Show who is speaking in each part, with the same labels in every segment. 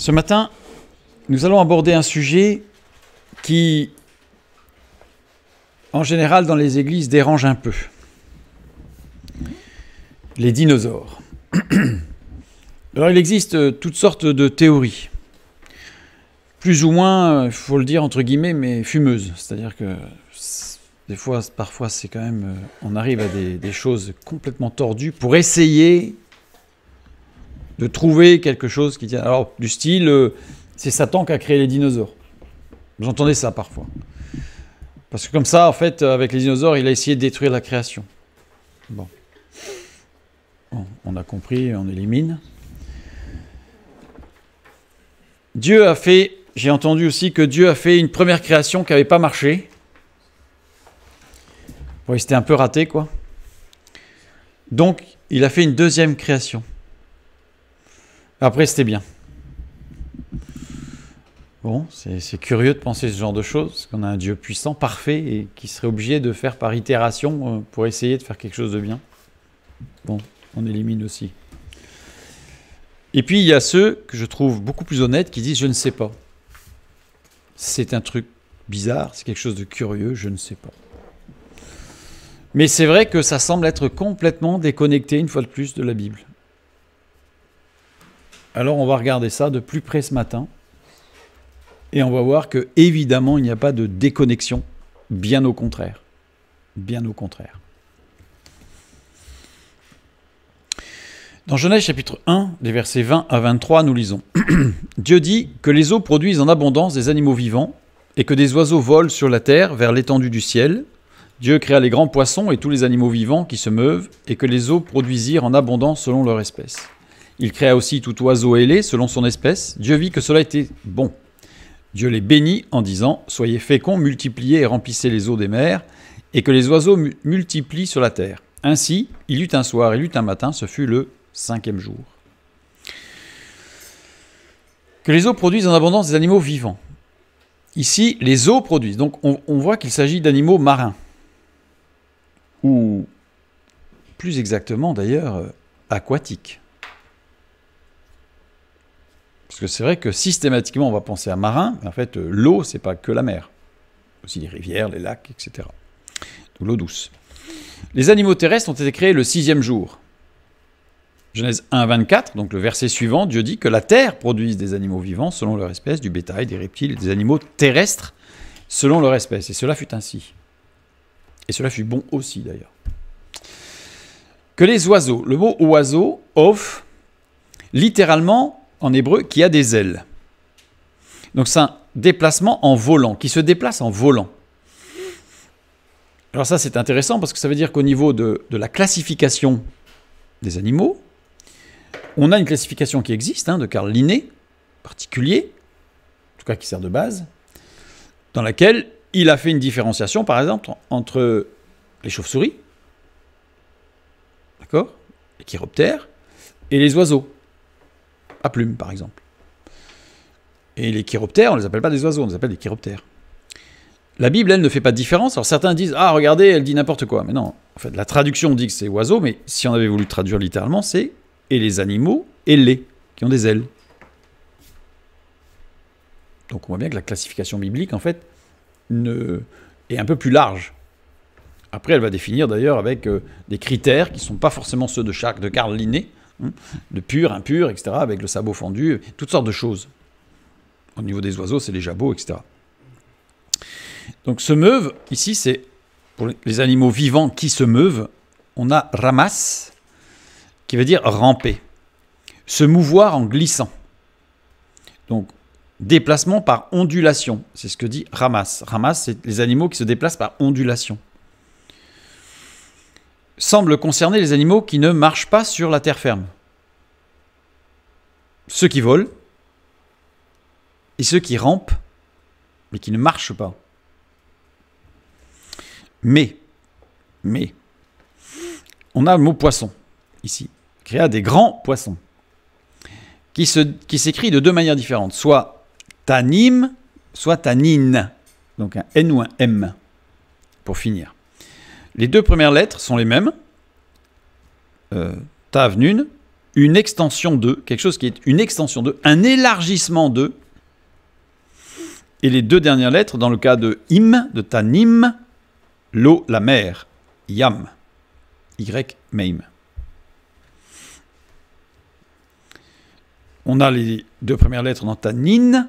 Speaker 1: Ce matin, nous allons aborder un sujet qui, en général, dans les églises, dérange un peu. Les dinosaures. Alors, il existe euh, toutes sortes de théories, plus ou moins, il euh, faut le dire entre guillemets, mais fumeuses. C'est-à-dire que des fois, parfois, c'est quand même, euh, on arrive à des, des choses complètement tordues pour essayer de trouver quelque chose qui tient. Alors, du style, euh, c'est Satan qui a créé les dinosaures. Vous entendez ça parfois. Parce que comme ça, en fait, avec les dinosaures, il a essayé de détruire la création. Bon. on a compris, on élimine. Dieu a fait, j'ai entendu aussi que Dieu a fait une première création qui n'avait pas marché. Bon, il s'était un peu raté, quoi. Donc, il a fait une deuxième création. Après, c'était bien. Bon, c'est curieux de penser ce genre de choses, qu'on a un Dieu puissant, parfait, et qui serait obligé de faire par itération euh, pour essayer de faire quelque chose de bien. Bon, on élimine aussi. Et puis, il y a ceux que je trouve beaucoup plus honnêtes qui disent Je ne sais pas. C'est un truc bizarre, c'est quelque chose de curieux, je ne sais pas. Mais c'est vrai que ça semble être complètement déconnecté, une fois de plus, de la Bible. Alors on va regarder ça de plus près ce matin. Et on va voir que évidemment, il n'y a pas de déconnexion, bien au contraire. Bien au contraire. Dans Genèse chapitre 1, des versets 20 à 23, nous lisons Dieu dit que les eaux produisent en abondance des animaux vivants et que des oiseaux volent sur la terre vers l'étendue du ciel. Dieu créa les grands poissons et tous les animaux vivants qui se meuvent et que les eaux produisirent en abondance selon leur espèce. Il créa aussi tout oiseau ailé selon son espèce. Dieu vit que cela était bon. Dieu les bénit en disant Soyez féconds, multipliez et remplissez les eaux des mers, et que les oiseaux multiplient sur la terre. Ainsi, il eut un soir, il eut un matin, ce fut le cinquième jour. Que les eaux produisent en abondance des animaux vivants. Ici, les eaux produisent. Donc, on voit qu'il s'agit d'animaux marins. Ou, plus exactement d'ailleurs, euh, aquatiques. Parce que c'est vrai que systématiquement, on va penser à marin, mais en fait, euh, l'eau, c'est pas que la mer. Aussi les rivières, les lacs, etc. l'eau douce. Les animaux terrestres ont été créés le sixième jour. Genèse 1, 24, donc le verset suivant, Dieu dit que la terre produise des animaux vivants selon leur espèce, du bétail, des reptiles des animaux terrestres selon leur espèce. Et cela fut ainsi. Et cela fut bon aussi d'ailleurs. Que les oiseaux, le mot oiseau, off, littéralement en hébreu qui a des ailes. Donc c'est un déplacement en volant, qui se déplace en volant. Alors ça c'est intéressant parce que ça veut dire qu'au niveau de, la classification des animaux, on a une classification qui existe, hein, de Carl Linné, particulier, en tout cas qui sert de base, dans laquelle il a fait une différenciation par exemple entre les chauves-souris, d'accord, les chiroptères, et les oiseaux à plumes, par exemple. Et les chiroptères, on ne les appelle pas des oiseaux, on les appelle des chiroptères. La Bible, elle, ne fait pas de différence. Alors certains disent Ah, regardez, elle dit n'importe quoi. Mais non, en fait, la traduction dit que c'est oiseau, mais si on avait voulu traduire littéralement, c'est et les animaux et les, qui ont des ailes. Donc on voit bien que la classification biblique, en fait, ne... est un peu plus large. Après, elle va définir d'ailleurs avec euh, des critères qui ne sont pas forcément ceux de, Charles de Carl Linné, Hein, de pur, impur, etc., avec le sabot fendu, toutes sortes de choses. Au niveau des oiseaux, c'est les jabots, etc. Donc se meuvent, ici c'est pour les animaux vivants qui se meuvent, on a ramasse, qui veut dire ramper, se mouvoir en glissant. Donc déplacement par ondulation, c'est ce que dit ramasse. Ramasse, c'est les animaux qui se déplacent par ondulation. Semble concerner les animaux qui ne marchent pas sur la terre ferme ceux qui volent et ceux qui rampent, mais qui ne marchent pas. Mais, mais, on a le mot poisson ici, créa des grands poissons, qui s'écrit qui de deux manières différentes, soit tanim, soit tanin. donc un N ou un M, pour finir. Les deux premières lettres sont les mêmes, euh, ta une extension de, quelque chose qui est une extension de, un élargissement de, et les deux dernières lettres, dans le cas de im, de tanim, l'eau, la mer, yam, y, meim. On a les deux premières lettres dans tanin,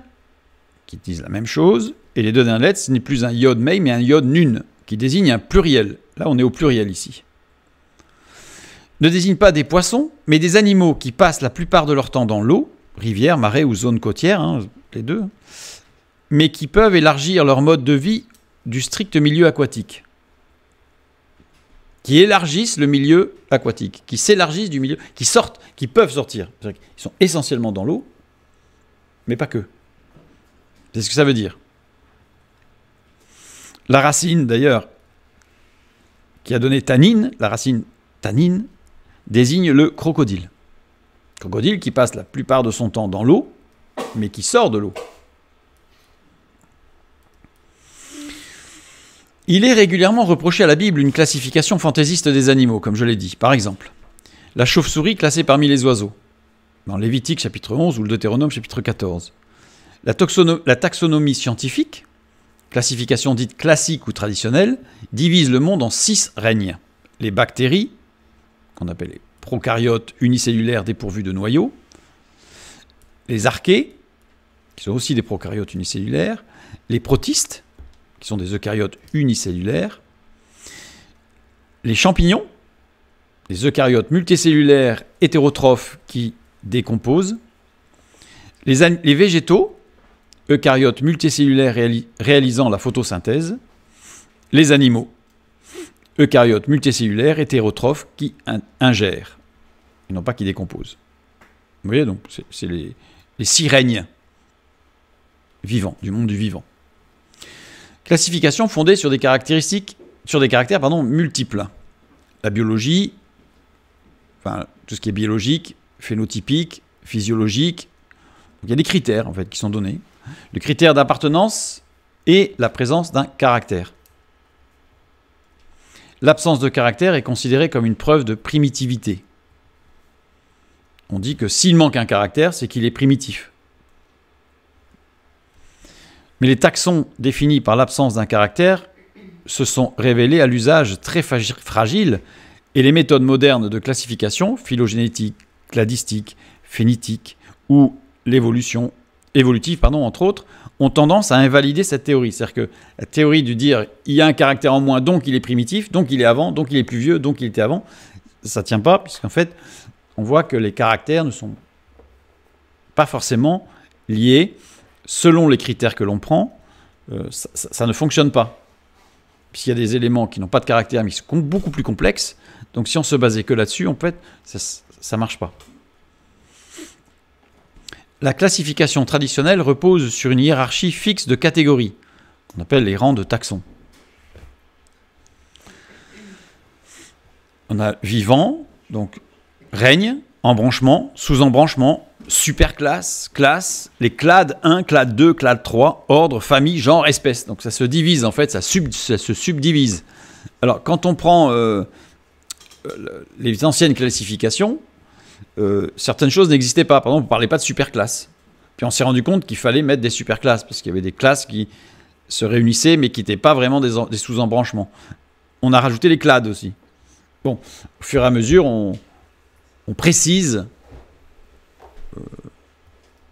Speaker 1: qui disent la même chose, et les deux dernières lettres, ce n'est plus un yod meim, mais un yod nun, qui désigne un pluriel. Là, on est au pluriel ici ne désigne pas des poissons, mais des animaux qui passent la plupart de leur temps dans l'eau, rivière, marais ou zone côtière, hein, les deux, mais qui peuvent élargir leur mode de vie du strict milieu aquatique. Qui élargissent le milieu aquatique, qui s'élargissent du milieu, qui sortent, qui peuvent sortir. Ils sont essentiellement dans l'eau, mais pas que. C'est ce que ça veut dire. La racine, d'ailleurs, qui a donné tanine, la racine tannine, désigne le crocodile. Crocodile qui passe la plupart de son temps dans l'eau, mais qui sort de l'eau. Il est régulièrement reproché à la Bible une classification fantaisiste des animaux, comme je l'ai dit. Par exemple, la chauve-souris classée parmi les oiseaux, dans Lévitique chapitre 11 ou le Deutéronome chapitre 14. La, la taxonomie scientifique, classification dite classique ou traditionnelle, divise le monde en six règnes. Les bactéries, qu'on appelle les prokaryotes unicellulaires dépourvus de noyaux, les archées, qui sont aussi des prokaryotes unicellulaires, les protistes, qui sont des eucaryotes unicellulaires, les champignons, les eucaryotes multicellulaires hétérotrophes qui décomposent, les, végétaux, eucaryotes multicellulaires réalisant la photosynthèse, les animaux, eucaryotes multicellulaire, hétérotrophes qui ingèrent, et non pas qui décomposent. Vous voyez donc, c'est les, les sirènes vivants, du monde du vivant. Classification fondée sur des caractéristiques, sur des caractères pardon, multiples. La biologie, enfin tout ce qui est biologique, phénotypique, physiologique. il y a des critères en fait qui sont donnés. Le critère d'appartenance et la présence d'un caractère. L'absence de caractère est considérée comme une preuve de primitivité. On dit que s'il manque un caractère, c'est qu'il est primitif. Mais les taxons définis par l'absence d'un caractère se sont révélés à l'usage très fragile et les méthodes modernes de classification, phylogénétique, cladistique, phénitique ou l'évolution évolutive, pardon, entre autres, ont tendance à invalider cette théorie. C'est-à-dire que la théorie du dire il y a un caractère en moins, donc il est primitif, donc il est avant, donc il est plus vieux, donc il était avant, ça ne tient pas, puisqu'en fait, on voit que les caractères ne sont pas forcément liés selon les critères que l'on prend. Euh, ça, ne fonctionne pas puisqu'il y a des éléments qui n'ont pas de caractère, mais qui sont beaucoup plus complexes. Donc si on se basait que là-dessus, en fait, ça ne marche pas. La classification traditionnelle repose sur une hiérarchie fixe de catégories, qu'on appelle les rangs de taxons. On a vivant, donc règne, embranchement, sous-embranchement, superclasse, classe, les clades 1, clade 2, clade 3, ordre, famille, genre, espèce. Donc ça se divise en fait, ça, se subdivise. Alors quand on prend euh, les anciennes classifications, euh, certaines choses n'existaient pas. Par exemple, on ne parlait pas de super Puis on s'est rendu compte qu'il fallait mettre des super classes, parce qu'il y avait des classes qui se réunissaient, mais qui n'étaient pas vraiment des, sous-embranchements. On a rajouté les clades aussi. Bon, au fur et à mesure, on, précise euh,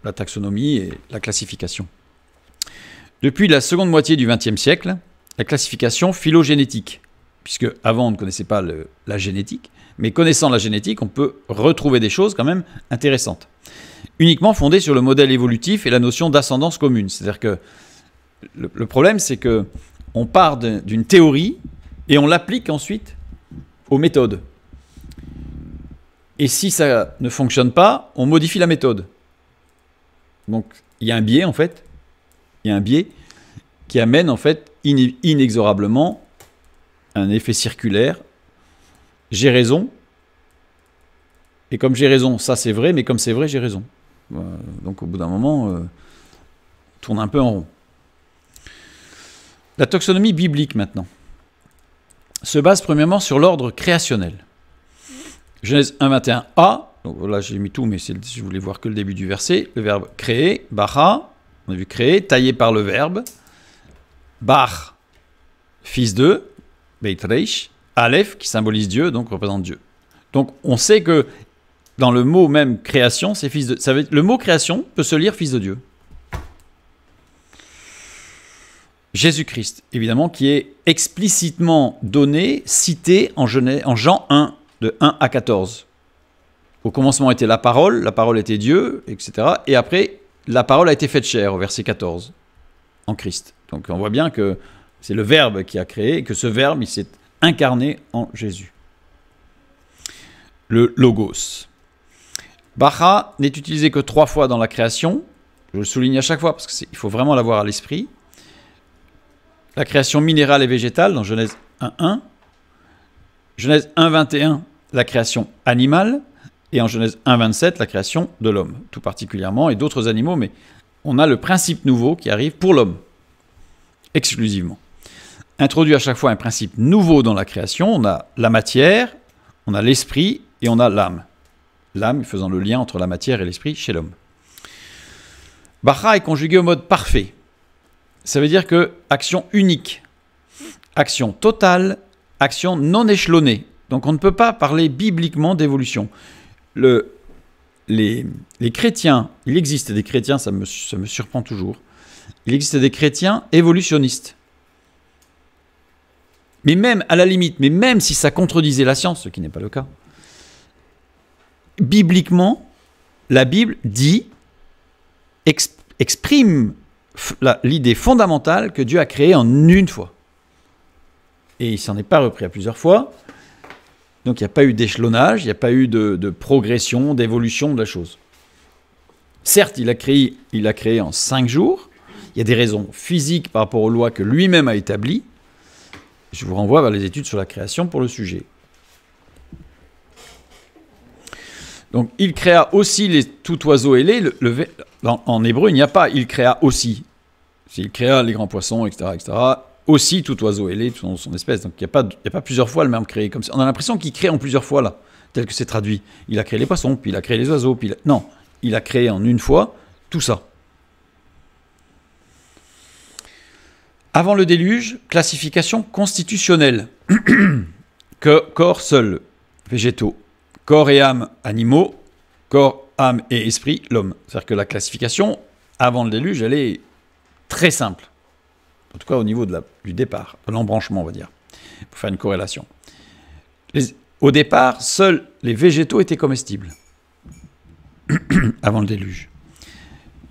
Speaker 1: la taxonomie et la classification. Depuis la seconde moitié du XXe siècle, la classification phylogénétique, puisque avant on ne connaissait pas la génétique, mais connaissant la génétique, on peut retrouver des choses quand même intéressantes. Uniquement fondées sur le modèle évolutif et la notion d'ascendance commune. C'est-à-dire que le, problème, c'est que on part d'une théorie et on l'applique ensuite aux méthodes. Et si ça ne fonctionne pas, on modifie la méthode. Donc il y a un biais en fait, il y a un biais qui amène en fait inexorablement un effet circulaire j'ai raison. Et comme j'ai raison, ça c'est vrai, mais comme c'est vrai, j'ai raison. donc au bout d'un moment, euh, tourne un peu en rond. La taxonomie biblique maintenant se base premièrement sur l'ordre créationnel. Genèse 1.21a, donc là j'ai mis tout, mais je voulais voir que le début du verset, le verbe créer, bara, on a vu créer, taillé par le verbe, bar, fils de, beitreish, Aleph, qui symbolise Dieu, donc représente Dieu. Donc on sait que dans le mot même création, c'est fils de. Ça le mot création peut se lire fils de Dieu. Jésus-Christ, évidemment, qui est explicitement donné, cité en, Jean 1, de 1 à 14. Au commencement était la parole, la parole était Dieu, etc. Et après, la parole a été faite chair, au verset 14, en Christ. Donc on voit bien que c'est le Verbe qui a créé, que ce Verbe, il s'est incarné en Jésus. Le logos. Baha n'est utilisé que trois fois dans la création. Je le souligne à chaque fois parce qu'il faut vraiment l'avoir à l'esprit. La création minérale et végétale dans Genèse 1.1. Genèse 1.21, la création animale. Et en Genèse 1.27, la création de l'homme, tout particulièrement, et d'autres animaux. Mais on a le principe nouveau qui arrive pour l'homme, exclusivement introduit à chaque fois un principe nouveau dans la création. On a la matière, on a l'esprit et on a l'âme. L'âme faisant le lien entre la matière et l'esprit chez l'homme. Bacha est conjugué au mode parfait. Ça veut dire que action unique, action totale, action non échelonnée. Donc on ne peut pas parler bibliquement d'évolution. les, chrétiens, il existe des chrétiens, ça me surprend toujours, il existe des chrétiens évolutionnistes mais même, à la limite, mais même si ça contredisait la science, ce qui n'est pas le cas, bibliquement, la Bible dit, exprime l'idée fondamentale que Dieu a créé en une fois. Et il s'en est pas repris à plusieurs fois. Donc il n'y a pas eu d'échelonnage, il n'y a pas eu de, progression, d'évolution de la chose. Certes, il a créé, il a créé en cinq jours. Il y a des raisons physiques par rapport aux lois que lui-même a établies. Je vous renvoie vers les études sur la création pour le sujet. Donc il créa aussi les, tout oiseaux et Le, en, hébreu, il n'y a pas il créa aussi. Il créa les grands poissons, etc. etc. aussi tout oiseau ailé, tout son, espèce. Donc il n'y a, pas, plusieurs fois le même créé. Comme ça. On a l'impression qu'il crée en plusieurs fois là, tel que c'est traduit. Il a créé les poissons, puis il a créé les oiseaux, non, il a créé en une fois tout ça. Avant le déluge, classification constitutionnelle. corps seul, végétaux. Corps et âme, animaux. Corps, âme et esprit, l'homme. C'est-à-dire que la classification, avant le déluge, elle est très simple. En tout cas, au niveau du départ, de l'embranchement, on va dire, pour faire une corrélation. au départ, seuls les végétaux étaient comestibles avant le déluge.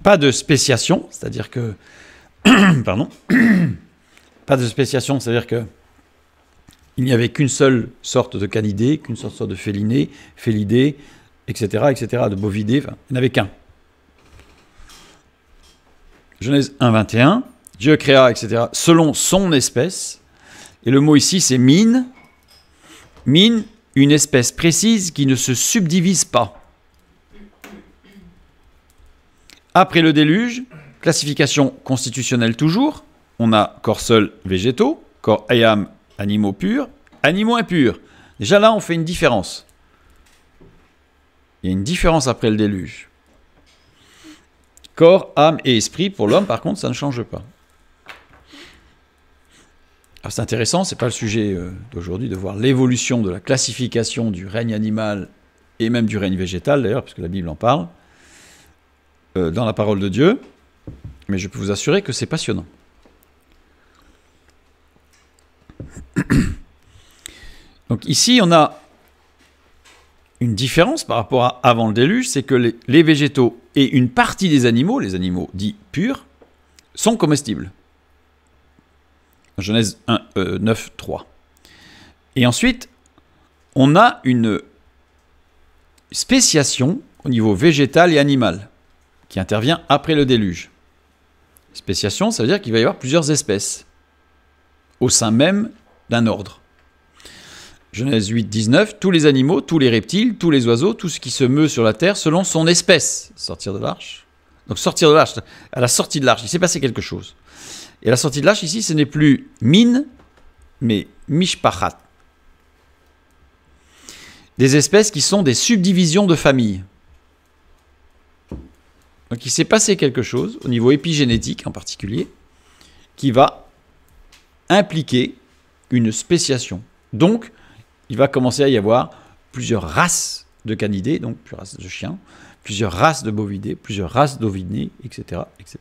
Speaker 1: Pas de spéciation, c'est-à-dire que Pardon. Pas de spéciation, c'est-à-dire que il n'y avait qu'une seule sorte de canidé, qu'une sorte de féliné, félidé, etc., etc., de bovidé, il n'y en avait qu'un. Genèse 1, 21, Dieu créa, etc., selon son espèce, et le mot ici c'est mine, mine, une espèce précise qui ne se subdivise pas. Après le déluge, Classification constitutionnelle toujours. On a corps seul végétaux, corps et âme, animaux purs, animaux impurs. Déjà là, on fait une différence. Il y a une différence après le déluge. Corps, âme et esprit, pour l'homme, par contre, ça ne change pas. Ah, c'est intéressant, ce n'est pas le sujet euh, d'aujourd'hui de voir l'évolution de la classification du règne animal et même du règne végétal d'ailleurs, puisque la Bible en parle, euh, dans la parole de Dieu. Mais je peux vous assurer que c'est passionnant. Donc ici, on a une différence par rapport à avant le déluge, c'est que les, végétaux et une partie des animaux, les animaux dits purs, sont comestibles. Genèse 1, 9, 3. Et ensuite, on a une spéciation au niveau végétal et animal qui intervient après le déluge. Spéciation, ça veut dire qu'il va y avoir plusieurs espèces au sein même d'un ordre. Genèse 8, 19, tous les animaux, tous les reptiles, tous les oiseaux, tout ce qui se meut sur la terre selon son espèce. Sortir de l'arche. Donc sortir de l'arche, à la sortie de l'arche, il s'est passé quelque chose. Et à la sortie de l'arche, ici, ce n'est plus mine, mais mishpachat. Des espèces qui sont des subdivisions de familles. Donc il s'est passé quelque chose, au niveau épigénétique en particulier, qui va impliquer une spéciation. Donc il va commencer à y avoir plusieurs races de canidés, donc plusieurs races de chiens, plusieurs races de bovidés, plusieurs races d'ovidés, etc. etc.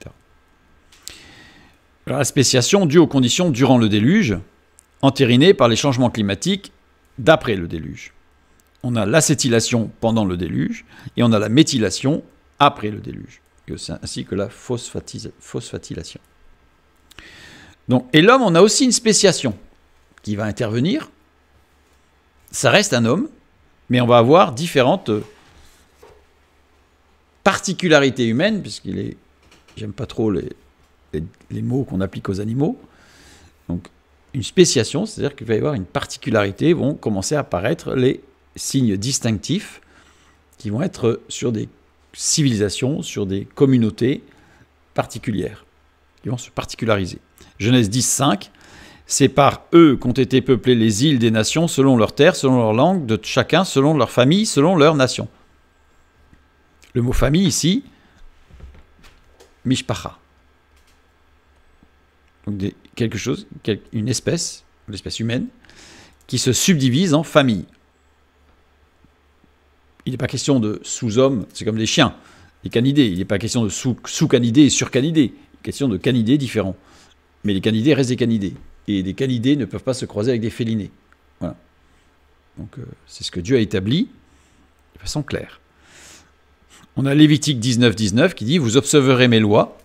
Speaker 1: la spéciation due aux conditions durant le déluge, entérinée par les changements climatiques d'après le déluge. On a l'acétylation pendant le déluge et on a la méthylation après le déluge, ainsi que la phosphatylation. Donc, et l'homme, on a aussi une spéciation qui va intervenir. Ça reste un homme, mais on va avoir différentes euh, particularités humaines, puisqu'il est. J'aime pas trop les, les mots qu'on applique aux animaux. Donc, une spéciation, c'est-à-dire qu'il va y avoir une particularité, vont commencer à apparaître les signes distinctifs qui vont être sur des civilisations, sur des communautés particulières, qui vont se particulariser. Genèse 10, 5, c'est par eux qu'ont été peuplées les îles des nations selon leur terre, selon leur langue, de chacun selon leur famille, selon leur nation. Le mot famille ici, mishpacha. Donc quelque chose, une espèce, l'espèce humaine, qui se subdivise en famille il n'est pas question de sous-hommes, c'est comme des chiens, des canidés. Il n'est pas question de sous-canidés et sur-canidés. question de canidés différents. Mais les canidés restent des canidés. Et les canidés ne peuvent pas se croiser avec des félinés. Voilà. Donc euh, c'est ce que Dieu a établi de façon claire. On a Lévitique 19, 19 qui dit Vous observerez mes lois.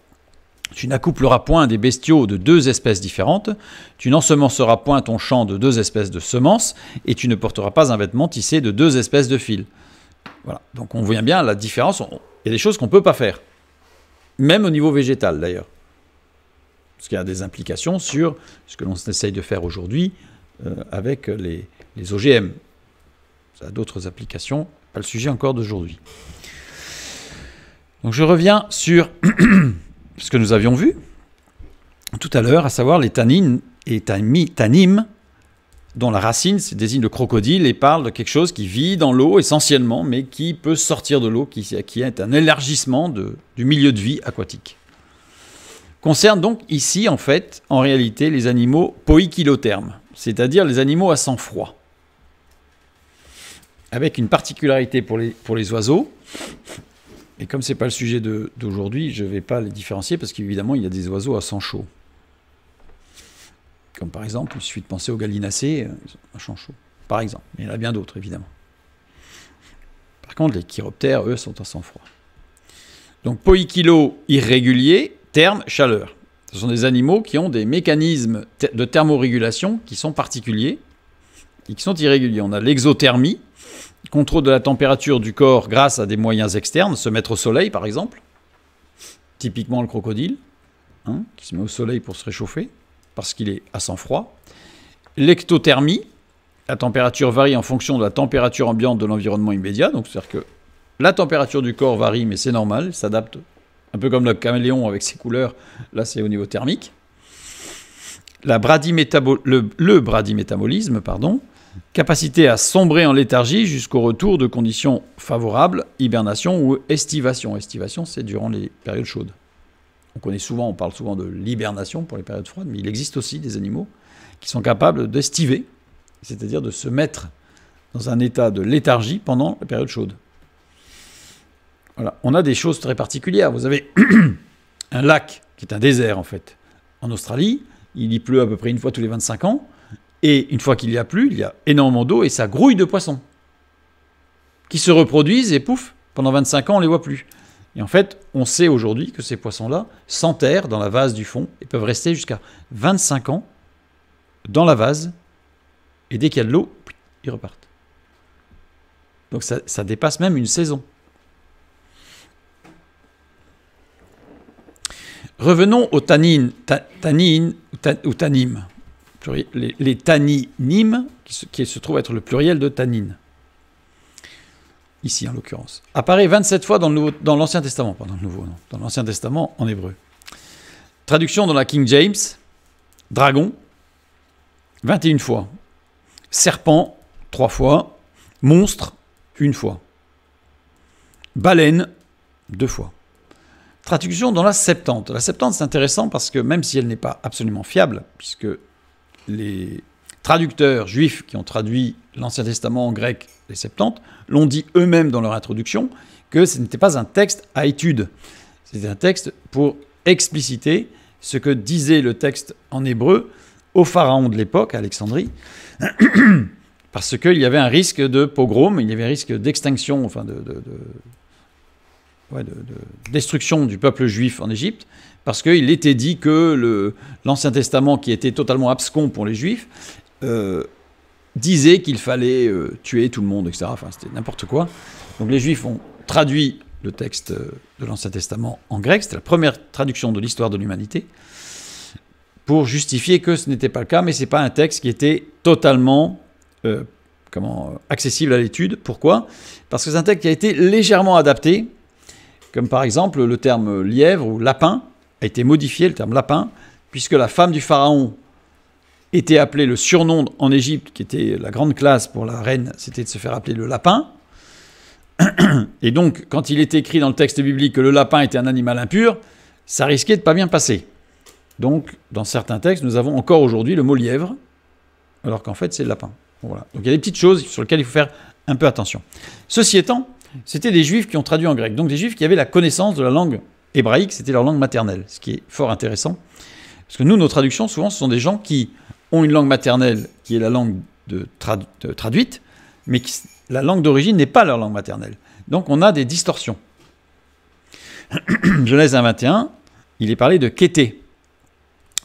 Speaker 1: Tu n'accoupleras point des bestiaux de deux espèces différentes, tu n'ensemenceras point ton champ de deux espèces de semences, et tu ne porteras pas un vêtement tissé de deux espèces de fils. Voilà. Donc on voit bien la différence. Il y a des choses qu'on ne peut pas faire. Même au niveau végétal d'ailleurs. Parce qu'il y a des implications sur ce que l'on essaye de faire aujourd'hui euh, avec les, OGM. Ça a d'autres applications. Pas le sujet encore d'aujourd'hui. Donc je reviens sur ce que nous avions vu tout à l'heure, à savoir les tanines et tanimes dont la racine désigne le crocodile et parle de quelque chose qui vit dans l'eau essentiellement, mais qui peut sortir de l'eau, qui, est un élargissement du milieu de vie aquatique. Concerne donc ici, en fait, en réalité, les animaux poikilothermes, c'est-à-dire les animaux à sang froid. Avec une particularité pour les, pour les oiseaux, et comme ce n'est pas le sujet d'aujourd'hui, je ne vais pas les différencier parce qu'évidemment, il y a des oiseaux à sang chaud. Comme par exemple, il suffit de penser aux gallinacées, euh, un champ chaud, par exemple. Mais il y en a bien d'autres, évidemment. Par contre, les chiroptères, eux, sont à sang-froid. Donc poikilo irrégulier, terme chaleur. Ce sont des animaux qui ont des mécanismes de thermorégulation qui sont particuliers et qui sont irréguliers. On a l'exothermie, contrôle de la température du corps grâce à des moyens externes, se mettre au soleil par exemple, typiquement le crocodile, hein, qui se met au soleil pour se réchauffer parce qu'il est à sang-froid. L'ectothermie, la température varie en fonction de la température ambiante de l'environnement immédiat, donc c'est-à-dire que la température du corps varie, mais c'est normal, s'adapte un peu comme le caméléon avec ses couleurs, là c'est au niveau thermique. La le, le bradymétabolisme, pardon, capacité à sombrer en léthargie jusqu'au retour de conditions favorables, hibernation ou estivation. Estivation, c'est durant les périodes chaudes on connaît souvent, on parle souvent de l'hibernation pour les périodes froides, mais il existe aussi des animaux qui sont capables d'estiver, c'est-à-dire de se mettre dans un état de léthargie pendant la période chaude. Voilà. On a des choses très particulières. Vous avez un lac qui est un désert en fait. En Australie, il y pleut à peu près une fois tous les 25 ans, et une fois qu'il y a plu, il y a énormément d'eau et ça grouille de poissons qui se reproduisent et pouf, pendant 25 ans, on les voit plus. Et en fait, on sait aujourd'hui que ces poissons-là s'enterrent dans la vase du fond et peuvent rester jusqu'à 25 ans dans la vase. Et dès qu'il y a de l'eau, ils repartent. Donc ça, dépasse même une saison. Revenons aux tanines ou, tanimes. Les, les qui se, qui trouve être le pluriel de tanine ici en l'occurrence, apparaît 27 fois dans, dans l'Ancien Testament, pas le Nouveau, non, dans l'Ancien Testament en hébreu. Traduction dans la King James, dragon, 21 fois, serpent, 3 fois, monstre, 1 fois, baleine, deux fois. Traduction dans la Septante. La Septante, c'est intéressant parce que même si elle n'est pas absolument fiable, puisque les traducteurs juifs qui ont traduit l'Ancien Testament en grec, les 70 l'ont dit eux-mêmes dans leur introduction que ce n'était pas un texte à étude. C'était un texte pour expliciter ce que disait le texte en hébreu au pharaon de l'époque, à Alexandrie, parce qu'il y avait un risque de pogrom, il y avait un risque d'extinction, enfin de, destruction du peuple juif en Égypte, parce qu'il était dit que l'Ancien Testament, qui était totalement abscon pour les juifs, euh, disait qu'il fallait euh, tuer tout le monde, etc. Enfin, c'était n'importe quoi. Donc les Juifs ont traduit le texte euh, de l'Ancien Testament en grec. C'était la première traduction de l'histoire de l'humanité pour justifier que ce n'était pas le cas, mais ce n'est pas un texte qui était totalement accessible à l'étude. Pourquoi Parce que c'est un texte qui a été légèrement adapté, comme par exemple le terme lièvre ou lapin a été modifié, le terme lapin, puisque la femme du pharaon était appelé le surnom en Égypte, qui était la grande classe pour la reine, c'était de se faire appeler le lapin. Et donc, quand il était écrit dans le texte biblique que le lapin était un animal impur, ça risquait de pas bien passer. Donc, dans certains textes, nous avons encore aujourd'hui le mot lièvre, alors qu'en fait, c'est le lapin. Voilà. Donc, il y a des petites choses sur lesquelles il faut faire un peu attention. Ceci étant, c'était des juifs qui ont traduit en grec, donc des juifs qui avaient la connaissance de la langue hébraïque, c'était leur langue maternelle, ce qui est fort intéressant. Parce que nous, nos traductions, souvent, ce sont des gens qui ont une langue maternelle qui est la langue traduite, mais la langue d'origine n'est pas leur langue maternelle. Donc on a des distorsions. Genèse 1, 21, il est parlé de kété,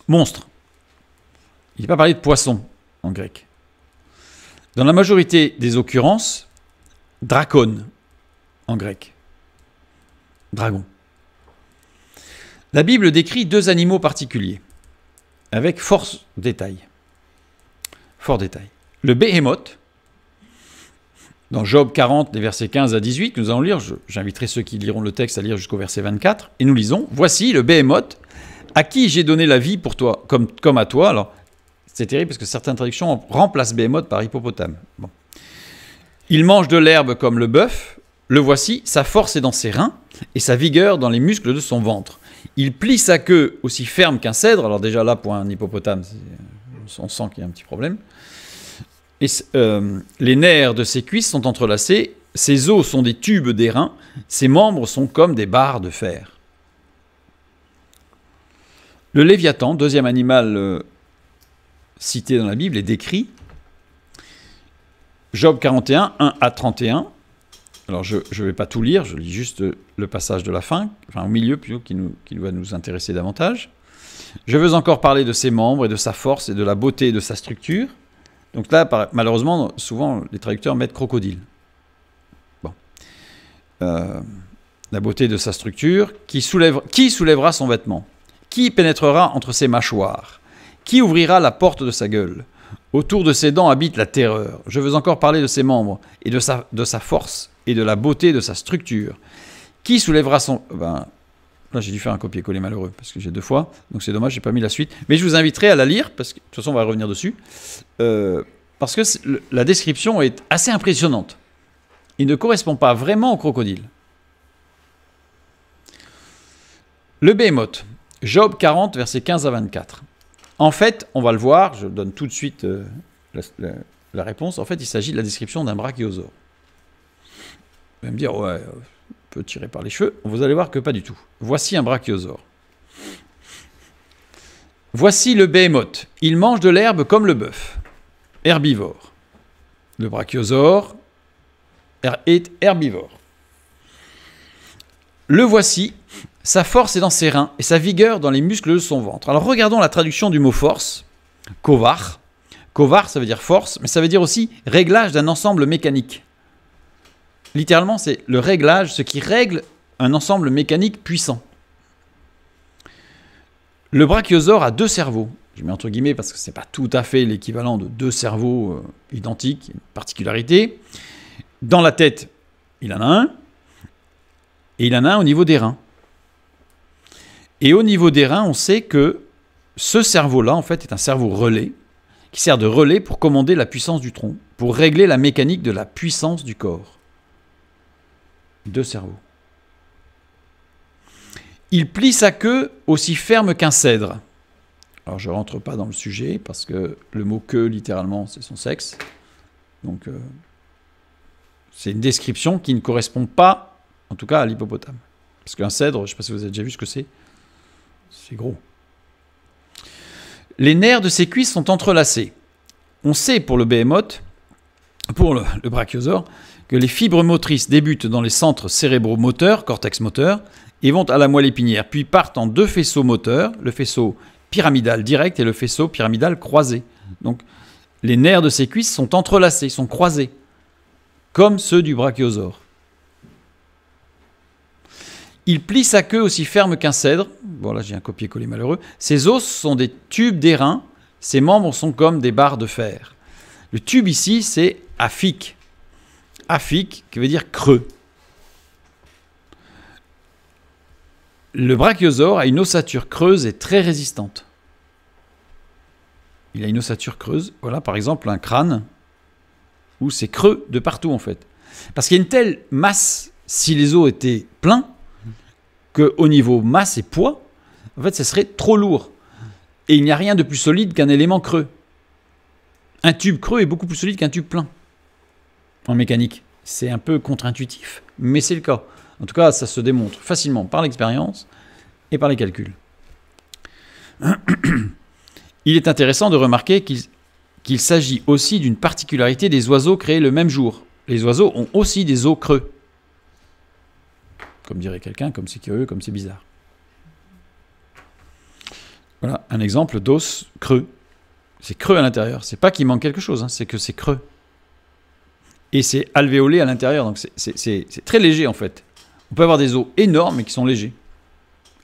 Speaker 1: monstre. Il n'est pas parlé de poisson en grec. Dans la majorité des occurrences, dracone en grec. Dragon. La Bible décrit deux animaux particuliers, avec force détail fort détail. Le Béhémoth, dans Job 40, des versets 15 à 18, nous allons lire, j'inviterai ceux qui liront le texte à lire jusqu'au verset 24, et nous lisons Voici le Béhémoth, à qui j'ai donné la vie pour toi, comme, comme à toi. Alors, c'est terrible parce que certaines traductions remplacent Béhémoth par hippopotame. Bon. Il mange de l'herbe comme le bœuf, le voici, sa force est dans ses reins et sa vigueur dans les muscles de son ventre. Il plie sa queue aussi ferme qu'un cèdre, alors déjà là pour un hippopotame, c'est on sent qu'il y a un petit problème. Et, euh, les nerfs de ses cuisses sont entrelacés, ses os sont des tubes d'airain, ses membres sont comme des barres de fer. Le Léviathan, deuxième animal euh, cité dans la Bible, est décrit. Job 41, 1 à 31. Alors je ne vais pas tout lire, je lis juste le passage de la fin, enfin au milieu plutôt, qui, nous, qui va nous intéresser davantage. Je veux encore parler de ses membres et de sa force et de la beauté de sa structure. Donc là, malheureusement, souvent, les traducteurs mettent crocodile. Bon. Euh, la beauté de sa structure. Qui, qui soulèvera son vêtement Qui pénétrera entre ses mâchoires Qui ouvrira la porte de sa gueule Autour de ses dents habite la terreur. Je veux encore parler de ses membres et de sa, de sa force et de la beauté de sa structure. Qui soulèvera son... Ben, Là, j'ai dû faire un copier-coller malheureux parce que j'ai deux fois. Donc c'est dommage, j'ai pas mis la suite. Mais je vous inviterai à la lire parce que de toute façon, on va revenir dessus. Euh, parce que la description est assez impressionnante. Il ne correspond pas vraiment au crocodile. Le behemoth, Job 40, versets 15 à 24. En fait, on va le voir, je donne tout de suite euh, la, réponse. En fait, il s'agit de la description d'un brachiosaure. Vous allez me dire, ouais, euh, peut tirer par les cheveux, vous allez voir que pas du tout. Voici un brachiosaure. Voici le behemoth. Il mange de l'herbe comme le bœuf. Herbivore. Le brachiosaure er, est herbivore. Le voici. Sa force est dans ses reins et sa vigueur dans les muscles de son ventre. Alors regardons la traduction du mot force. Kovar. Kovar, ça veut dire force, mais ça veut dire aussi réglage d'un ensemble mécanique. Littéralement, c'est le réglage, ce qui règle un ensemble mécanique puissant. Le brachiosaure a deux cerveaux. Je mets entre guillemets parce que ce n'est pas tout à fait l'équivalent de deux cerveaux euh, identiques, une particularité. Dans la tête, il en a un, et il en a un au niveau des reins. Et au niveau des reins, on sait que ce cerveau-là, en fait, est un cerveau relais, qui sert de relais pour commander la puissance du tronc, pour régler la mécanique de la puissance du corps deux cerveaux. Il plie sa queue aussi ferme qu'un cèdre. Alors je rentre pas dans le sujet parce que le mot queue littéralement c'est son sexe. Donc euh, c'est une description qui ne correspond pas en tout cas à l'hippopotame. Parce qu'un cèdre, je ne sais pas si vous avez déjà vu ce que c'est. C'est gros. Les nerfs de ses cuisses sont entrelacés. On sait pour le BMO, pour le, le brachiosaure, que les fibres motrices débutent dans les centres moteurs, cortex moteur, et vont à la moelle épinière, puis partent en deux faisceaux moteurs, le faisceau pyramidal direct et le faisceau pyramidal croisé. Donc les nerfs de ces cuisses sont entrelacés, sont croisés, comme ceux du brachiosaure. Il plie sa queue aussi ferme qu'un cèdre. Voilà, là, j'ai un copier-coller malheureux. Ses os sont des tubes d'airain. Ses membres sont comme des barres de fer. Le tube ici, c'est aphique afik, qui veut dire creux. Le brachiosaure a une ossature creuse et très résistante. Il a une ossature creuse, voilà par exemple un crâne où c'est creux de partout en fait. Parce qu'il y a une telle masse, si les os étaient pleins, qu'au niveau masse et poids, en fait, ça serait trop lourd. Et il n'y a rien de plus solide qu'un élément creux. Un tube creux est beaucoup plus solide qu'un tube plein en mécanique. C'est un peu contre-intuitif, mais c'est le cas. En tout cas, ça se démontre facilement par l'expérience et par les calculs. Il est intéressant de remarquer qu'il s'agit aussi d'une particularité des oiseaux créés le même jour. Les oiseaux ont aussi des os creux. Comme dirait quelqu'un, comme c'est curieux, comme c'est bizarre. Voilà un exemple d'os creux. C'est creux à l'intérieur. C'est pas qu'il manque quelque chose, hein, c'est que c'est creux et c'est alvéolé à l'intérieur. Donc c'est très léger en fait. On peut avoir des os énormes mais qui sont légers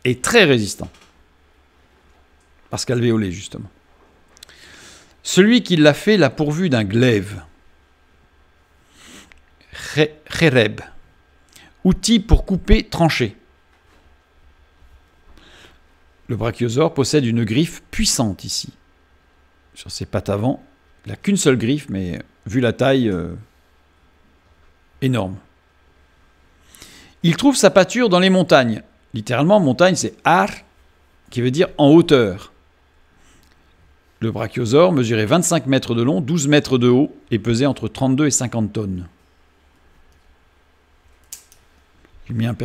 Speaker 1: et très résistants. Parce qu'alvéolé justement. Celui qui l'a fait l'a pourvu d'un glaive. Chereb. Outil pour couper, trancher. Le brachiosaure possède une griffe puissante ici. Sur ses pattes avant, il n'a qu'une seule griffe, mais vu la taille, euh, énorme. Il trouve sa pâture dans les montagnes. Littéralement, montagne, c'est ar, qui veut dire en hauteur. Le brachiosaure mesurait 25 mètres de long, 12 mètres de haut et pesait entre 32 et 50 tonnes. J'ai mis un,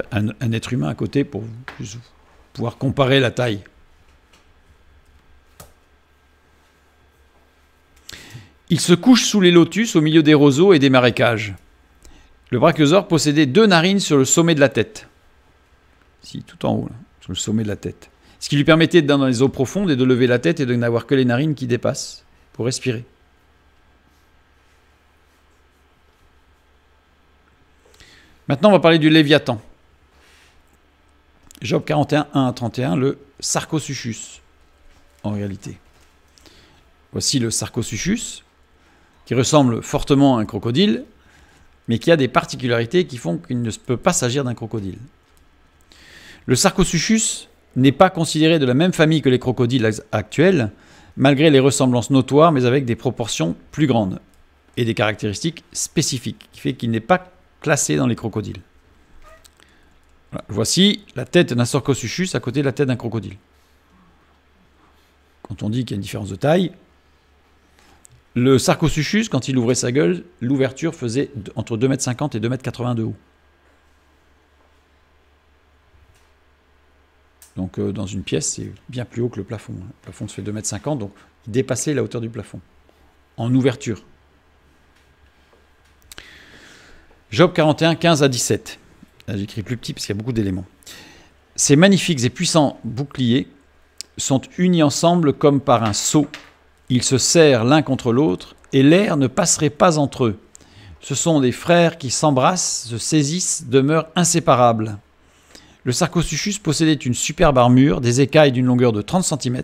Speaker 1: être humain à côté pour pouvoir comparer la taille. Il se couche sous les lotus au milieu des roseaux et des marécages. Le brachiosaure possédait deux narines sur le sommet de la tête. Si, tout en haut, sur le sommet de la tête. Ce qui lui permettait d'être dans les eaux profondes et de lever la tête et de n'avoir que les narines qui dépassent pour respirer. Maintenant, on va parler du Léviathan. Job 41, 1 à 31, le Sarcosuchus, en réalité. Voici le Sarcosuchus, qui ressemble fortement à un crocodile, mais qui a des particularités qui font qu'il ne peut pas s'agir d'un crocodile. Le Sarcosuchus n'est pas considéré de la même famille que les crocodiles actuels, malgré les ressemblances notoires, mais avec des proportions plus grandes et des caractéristiques spécifiques, qui fait qu'il n'est pas classé dans les crocodiles. Voici la tête d'un Sarcosuchus à côté de la tête d'un crocodile. Quand on dit qu'il y a une différence de taille, le Sarcosuchus, quand il ouvrait sa gueule, l'ouverture faisait entre 2,50 m et 2,80 m de haut. Donc euh, dans une pièce, c'est bien plus haut que le plafond. Hein. Le plafond se fait 2,50 m, donc il dépassait la hauteur du plafond. En ouverture. Job 41, 15 à 17. Là ah, j'écris plus petit parce qu'il y a beaucoup d'éléments. Ces magnifiques et puissants boucliers sont unis ensemble comme par un sceau ils se serrent l'un contre l'autre et l'air ne passerait pas entre eux. Ce sont des frères qui s'embrassent, se saisissent, demeurent inséparables. Le Sarcosuchus possédait une superbe armure, des écailles d'une longueur de 30 cm,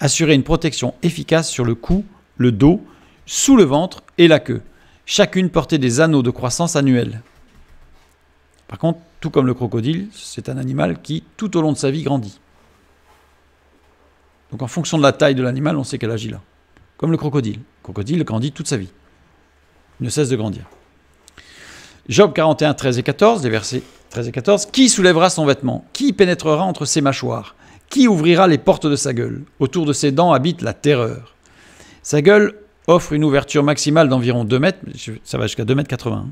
Speaker 1: assurait une protection efficace sur le cou, le dos, sous le ventre et la queue. Chacune portait des anneaux de croissance annuels. Par contre, tout comme le crocodile, c'est un animal qui, tout au long de sa vie, grandit. Donc en fonction de la taille de l'animal, on sait qu'elle agit là. Comme le crocodile. Le crocodile grandit toute sa vie. Il ne cesse de grandir. Job 41, 13 et 14, les versets 13 et 14. Qui soulèvera son vêtement Qui pénétrera entre ses mâchoires Qui ouvrira les portes de sa gueule Autour de ses dents habite la terreur. Sa gueule offre une ouverture maximale d'environ 2 mètres, ça va jusqu'à 2 mètres 80.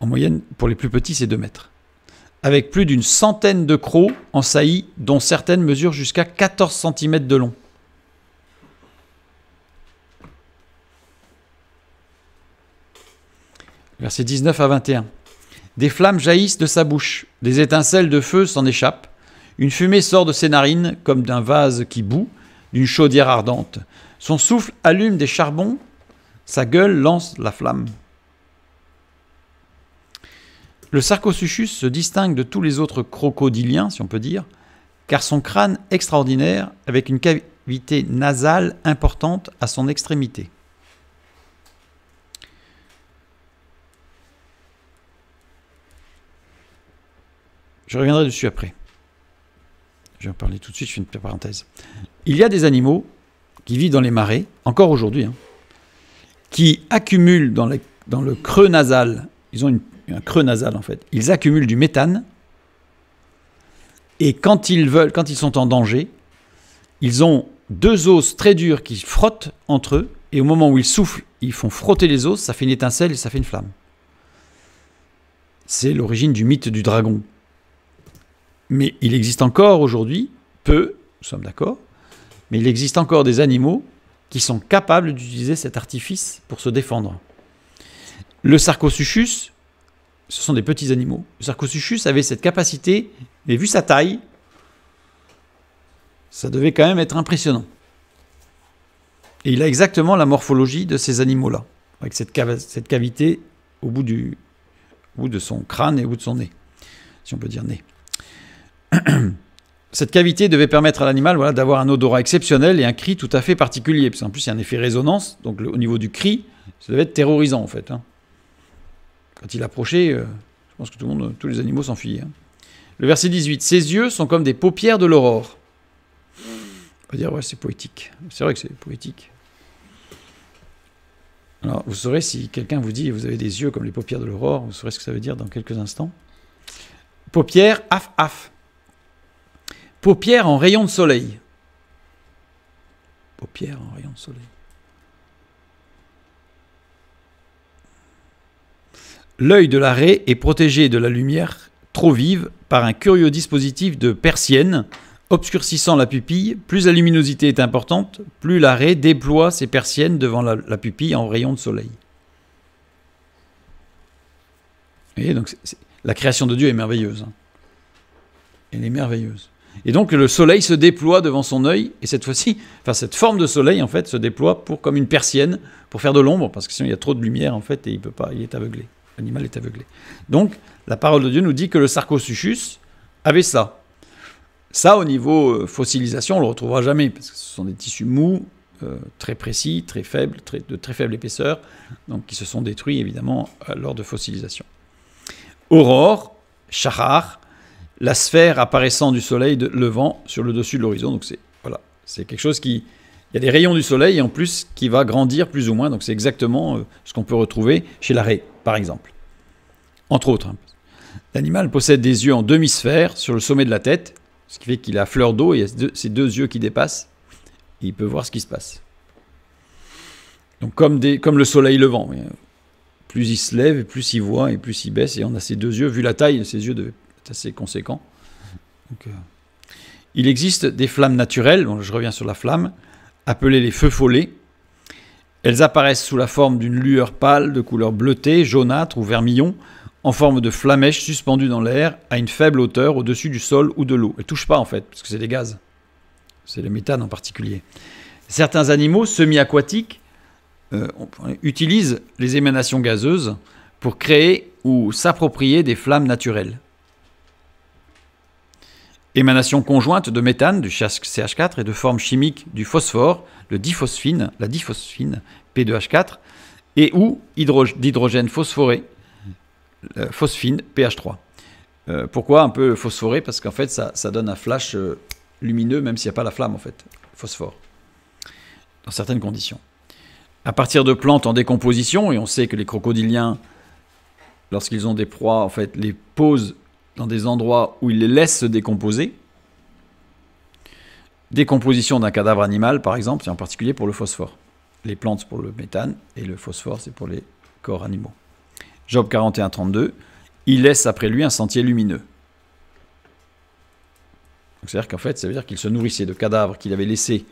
Speaker 1: En moyenne, pour les plus petits, c'est 2 mètres avec plus d'une centaine de crocs en saillie, dont certaines mesurent jusqu'à 14 cm de long. Versets 19 à 21. Des flammes jaillissent de sa bouche, des étincelles de feu s'en échappent, une fumée sort de ses narines comme d'un vase qui bout, d'une chaudière ardente. Son souffle allume des charbons, sa gueule lance la flamme. Le Sarcosuchus se distingue de tous les autres crocodiliens, si on peut dire, car son crâne extraordinaire, avec une cavité nasale importante à son extrémité. Je reviendrai dessus après. Je vais en parler tout de suite, je fais une petite parenthèse. Il y a des animaux qui vivent dans les marais, encore aujourd'hui, hein, qui accumulent dans, dans, le creux nasal, ils ont une, un creux nasal en fait. Ils accumulent du méthane et quand ils veulent, quand ils sont en danger, ils ont deux os très durs qui frottent entre eux et au moment où ils soufflent, ils font frotter les os, ça fait une étincelle et ça fait une flamme. C'est l'origine du mythe du dragon. Mais il existe encore aujourd'hui, peu, nous sommes d'accord, mais il existe encore des animaux qui sont capables d'utiliser cet artifice pour se défendre. Le Sarcosuchus, ce sont des petits animaux. Le Sarcosuchus avait cette capacité, mais vu sa taille, ça devait quand même être impressionnant. Et il a exactement la morphologie de ces animaux-là, avec cette, cavité au bout, du, bout de son crâne et au bout de son nez, si on peut dire nez. Cette cavité devait permettre à l'animal voilà, d'avoir un odorat exceptionnel et un cri tout à fait particulier. Parce en plus, il y a un effet résonance, donc au niveau du cri, ça devait être terrorisant en fait. Hein. Quand il approchait, euh, je pense que tout le monde, tous les animaux s'enfuyaient. Hein. Le verset 18. Ses yeux sont comme des paupières de l'aurore. On va dire, ouais, c'est poétique. C'est vrai que c'est poétique. Alors, vous saurez si quelqu'un vous dit, vous avez des yeux comme les paupières de l'aurore, vous saurez ce que ça veut dire dans quelques instants. Paupières, af, af. Paupières en rayon de soleil. Paupières en rayon de soleil. L'œil de la est protégé de la lumière trop vive par un curieux dispositif de persienne obscurcissant la pupille. Plus la luminosité est importante, plus la déploie ses persiennes devant la, pupille en rayon de soleil. Et donc, la création de Dieu est merveilleuse. Hein. Elle est merveilleuse. Et donc le soleil se déploie devant son œil, et cette fois-ci, enfin cette forme de soleil en fait se déploie pour comme une persienne pour faire de l'ombre, parce que sinon il y a trop de lumière en fait et il peut pas, il est aveuglé l'animal est aveuglé. Donc, la parole de Dieu nous dit que le Sarcosuchus avait ça. Ça, au niveau euh, fossilisation, on ne le retrouvera jamais, parce que ce sont des tissus mous, euh, très précis, très faibles, très, de très faible épaisseur, donc qui se sont détruits, évidemment, euh, lors de fossilisation. Aurore, Charar, la sphère apparaissant du soleil de, levant sur le dessus de l'horizon. Donc c'est voilà, c'est quelque chose qui il y a des rayons du soleil et en plus qui va grandir plus ou moins. Donc c'est exactement ce qu'on peut retrouver chez la raie par exemple. Entre autres. Hein. L'animal possède des yeux en demi-sphère sur le sommet de la tête, ce qui fait qu'il a fleur d'eau et y ses deux yeux qui dépassent. il peut voir ce qui se passe. Donc comme, des, comme le soleil levant. Plus il se lève, plus il voit et plus il baisse. Et on a ses deux yeux. Vu la taille, ses yeux de, assez conséquent. Euh, il existe des flammes naturelles. je reviens sur la flamme, appelées les feux follets elles apparaissent sous la forme d'une lueur pâle de couleur bleutée, jaunâtre ou vermillon, en forme de flamèche suspendue dans l'air à une faible hauteur au-dessus du sol ou de l'eau. Elles ne touchent pas en fait, parce que c'est des gaz. C'est le méthane en particulier. Certains animaux semi-aquatiques euh, utilisent les émanations gazeuses pour créer ou s'approprier des flammes naturelles. Émanation conjointe de méthane, du CH4, et de forme chimique du phosphore, le diphosphine, la diphosphine, P2H4, et ou d'hydrogène phosphoré, euh, phosphine, PH3. Euh, pourquoi un peu phosphoré Parce qu'en fait, ça, ça, donne un flash euh, lumineux, même s'il n'y a pas la flamme, en fait, phosphore, dans certaines conditions. À partir de plantes en décomposition, et on sait que les crocodiliens, lorsqu'ils ont des proies, en fait, les posent dans des endroits où il les laisse se décomposer. Décomposition d'un cadavre animal, par exemple, c'est en particulier pour le phosphore. Les plantes pour le méthane et le phosphore, c'est pour les corps animaux. Job 41-32, il laisse après lui un sentier lumineux. C'est-à-dire qu'en fait, ça veut dire qu'il se nourrissait de cadavres qu'il avait laissés,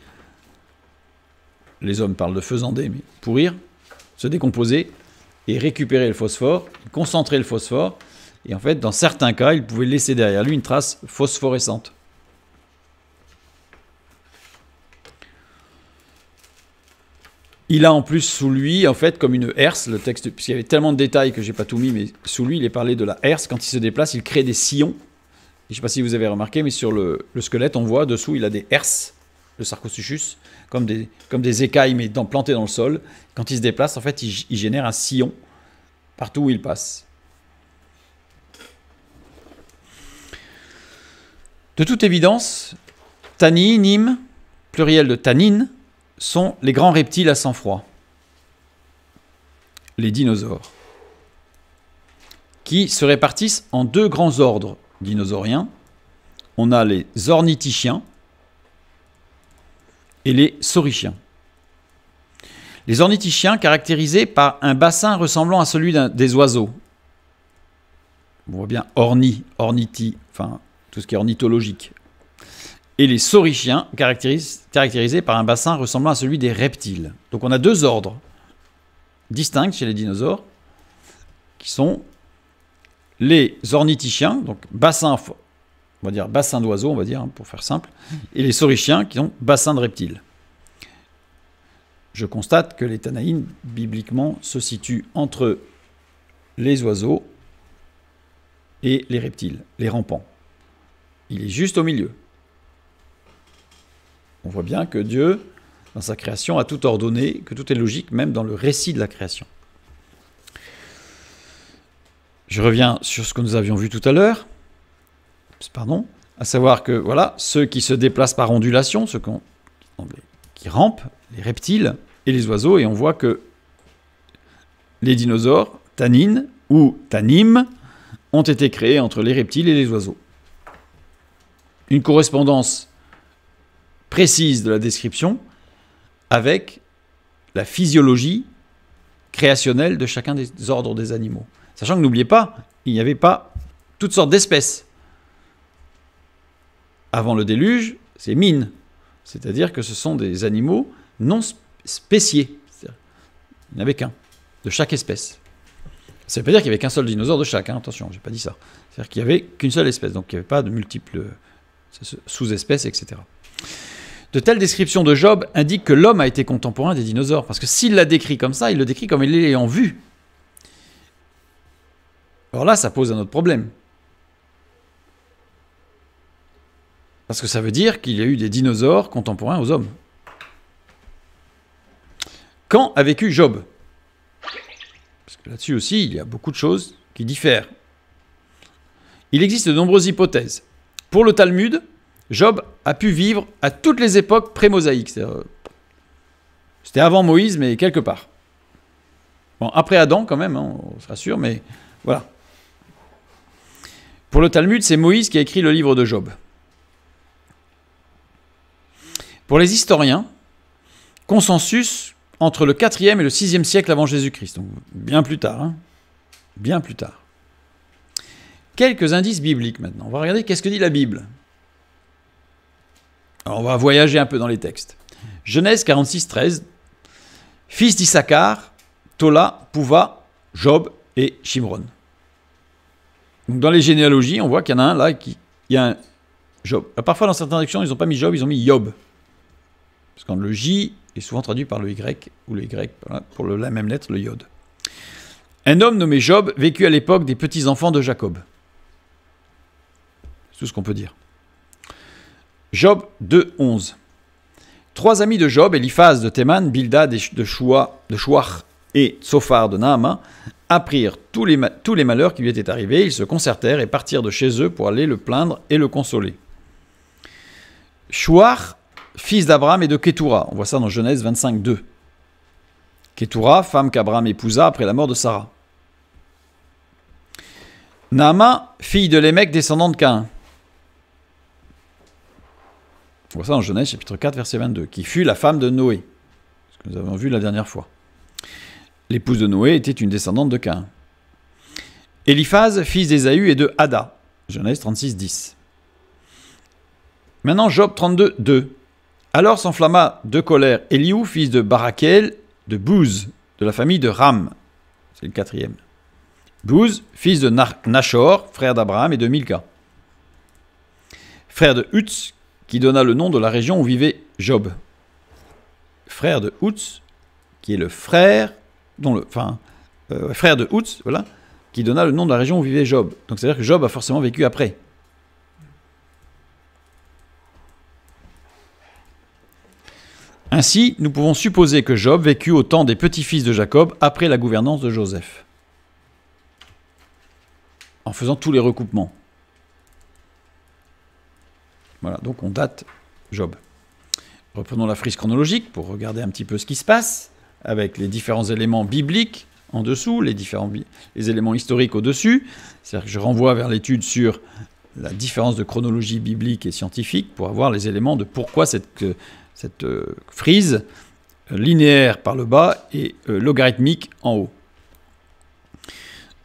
Speaker 1: les hommes parlent de faisandés, mais pourrir, se décomposer et récupérer le phosphore, concentrer le phosphore et en fait, dans certains cas, il pouvait laisser derrière lui une trace phosphorescente. Il a en plus sous lui, en fait, comme une herse, le texte, puisqu'il y avait tellement de détails que j'ai pas tout mis, mais sous lui, il est parlé de la herse. Quand il se déplace, il crée des sillons. je ne sais pas si vous avez remarqué, mais sur le, squelette, on voit dessous, il a des herses, le sarcosuchus, comme des, comme des écailles, mais plantées dans le sol. Quand il se déplace, en fait, il génère un sillon partout où il passe. De toute évidence, taninim, pluriel de tanine, sont les grands reptiles à sang froid, les dinosaures, qui se répartissent en deux grands ordres dinosauriens. On a les ornithichiens et les saurichiens. Les ornithichiens caractérisés par un bassin ressemblant à celui des oiseaux. On voit bien orni, ornithi, enfin ce qui est ornithologique. Et les saurichiens, caractérisés par un bassin ressemblant à celui des reptiles. Donc on a deux ordres distincts chez les dinosaures, qui sont les ornithichiens, donc bassin, on va dire bassin d'oiseaux, on va dire, hein, pour faire simple, et les saurichiens, qui sont bassin de reptiles. Je constate que les Tanaïnes, bibliquement, se situent entre les oiseaux et les reptiles, les rampants. Il est juste au milieu. On voit bien que Dieu, dans sa création, a tout ordonné, que tout est logique, même dans le récit de la création. Je reviens sur ce que nous avions vu tout à l'heure. Pardon. À savoir que, voilà, ceux qui se déplacent par ondulation, ceux qui, qui rampent, les reptiles et les oiseaux, et on voit que les dinosaures, tanines ou tanim, ont été créés entre les reptiles et les oiseaux une correspondance précise de la description avec la physiologie créationnelle de chacun des ordres des animaux. Sachant que n'oubliez pas, il n'y avait pas toutes sortes d'espèces. Avant le déluge, c'est mine. C'est-à-dire que ce sont des animaux non spéciés. Il n'y avait qu'un, de chaque espèce. Ça ne veut pas dire qu'il n'y avait qu'un seul dinosaure de chaque, hein, attention, attention, n'ai pas dit ça. C'est-à-dire qu'il n'y avait qu'une seule espèce, donc il n'y avait pas de multiples sous-espèces, etc. De telles descriptions de Job indiquent que l'homme a été contemporain des dinosaures, parce que s'il l'a décrit comme ça, il le décrit comme il en vue. Alors là, ça pose un autre problème. Parce que ça veut dire qu'il y a eu des dinosaures contemporains aux hommes. Quand a vécu Job Parce que là-dessus aussi, il y a beaucoup de choses qui diffèrent. Il existe de nombreuses hypothèses. Pour le Talmud, Job a pu vivre à toutes les époques pré-mosaïques. Euh, c'était avant Moïse, mais quelque part. Bon, après Adam quand même, hein, on sera sûr, mais voilà. Pour le Talmud, c'est Moïse qui a écrit le livre de Job. Pour les historiens, consensus entre le 4e et le 6e siècle avant Jésus-Christ, donc bien plus tard, hein. bien plus tard. Quelques indices bibliques maintenant. On va regarder qu'est-ce que dit la Bible. on va voyager un peu dans les textes. Genèse 46, 13. Fils d'Issachar, Tola, Pouva, Job et Shimron. dans les généalogies, on voit qu'il y en a un là qui. Il y a un Job. Ah, parfois, dans certaines traductions, ils n'ont pas mis Job, ils ont mis Job. Parce que le J est souvent traduit par le Y, ou le Y, pour la même lettre, le Yod. Un homme nommé Job vécut à l'époque des petits-enfants de Jacob tout ce qu'on peut dire. Job 2.11 Trois amis de Job, Eliphaz de Théman, Bildad de de Chouach et Tsophar de Naaman, apprirent tous les, tous les malheurs qui lui étaient arrivés. Ils se concertèrent et partirent de chez eux pour aller le plaindre et le consoler. Chouar, fils d'Abraham et de Ketura. On voit ça dans Genèse 25.2. 2. femme qu'Abraham épousa après la mort de Sarah. Naama, fille de Lémec, descendant de Caïn. On voit ça dans Genèse chapitre 4, verset 22, qui fut la femme de Noé, ce que nous avons vu la dernière fois. L'épouse de Noé était une descendante de Caïn. Eliphaz, fils d'Ésaü et de Ada. Genèse 36, 10. Maintenant, Job 32, 2. Alors s'enflamma de colère Eliou, fils de Barakel, de Bouz, de la famille de Ram. C'est le quatrième. Bouz, fils de Nachor, frère d'Abraham et de Milka. Frère de Hutz, qui donna le nom de la région où vivait Job, frère de Hutz qui est le frère, dont enfin, euh, frère de Hutz voilà, qui donna le nom de la région où vivait Job. Donc c'est-à-dire que Job a forcément vécu après. Ainsi, nous pouvons supposer que Job vécut au temps des petits-fils de Jacob après la gouvernance de Joseph, en faisant tous les recoupements. Voilà, donc on date Job. Reprenons la frise chronologique pour regarder un petit peu ce qui se passe avec les différents éléments bibliques en dessous, les différents les éléments historiques au-dessus. C'est-à-dire que je renvoie vers l'étude sur la différence de chronologie biblique et scientifique pour avoir les éléments de pourquoi cette, euh, cette euh, frise euh, linéaire par le bas et logarithmique en haut.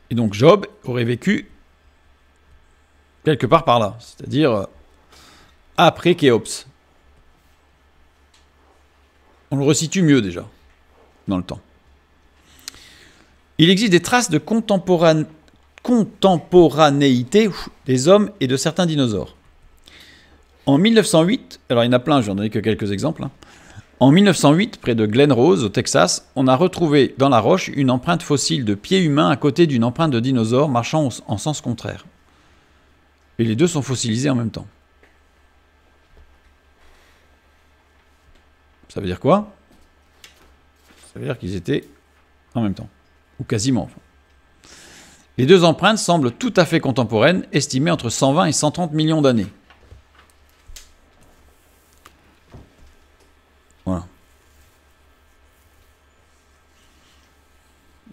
Speaker 1: Et donc Job aurait vécu quelque part par là, c'est-à-dire après Keops. On le resitue mieux déjà, dans le temps. Il existe des traces de contemporanéité des hommes et de certains dinosaures. En 1908, alors il y en a plein, je vais en que quelques exemples. Hein. En 1908, près de Glen Rose, au Texas, on a retrouvé dans la roche une empreinte fossile de pied humain à côté d'une empreinte de dinosaure marchant en sens contraire. Et les deux sont fossilisés en même temps. Ça veut dire quoi Ça veut dire qu'ils étaient en même temps, ou quasiment. Les deux empreintes semblent tout à fait contemporaines, estimées entre 120 et 130 millions d'années. Voilà.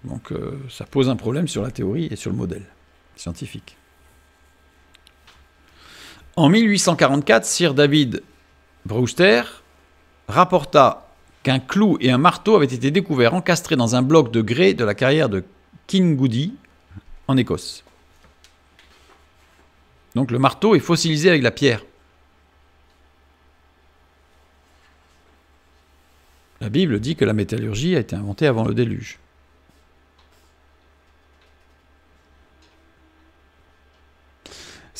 Speaker 1: Donc euh, ça pose un problème sur la théorie et sur le modèle scientifique. En 1844, Sir David Brewster rapporta qu'un clou et un marteau avaient été découverts encastrés dans un bloc de grès de la carrière de Goody, en Écosse. Donc le marteau est fossilisé avec la pierre. La Bible dit que la métallurgie a été inventée avant le déluge.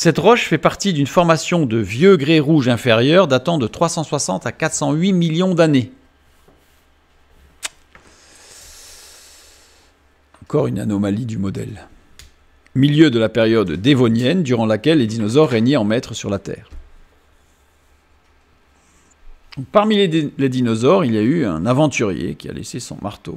Speaker 1: Cette roche fait partie d'une formation de vieux grès rouge inférieur datant de 360 à 408 millions d'années. Encore une anomalie du modèle. Milieu de la période dévonienne durant laquelle les dinosaures régnaient en maître sur la Terre. parmi les dinosaures, il y a eu un aventurier qui a laissé son marteau.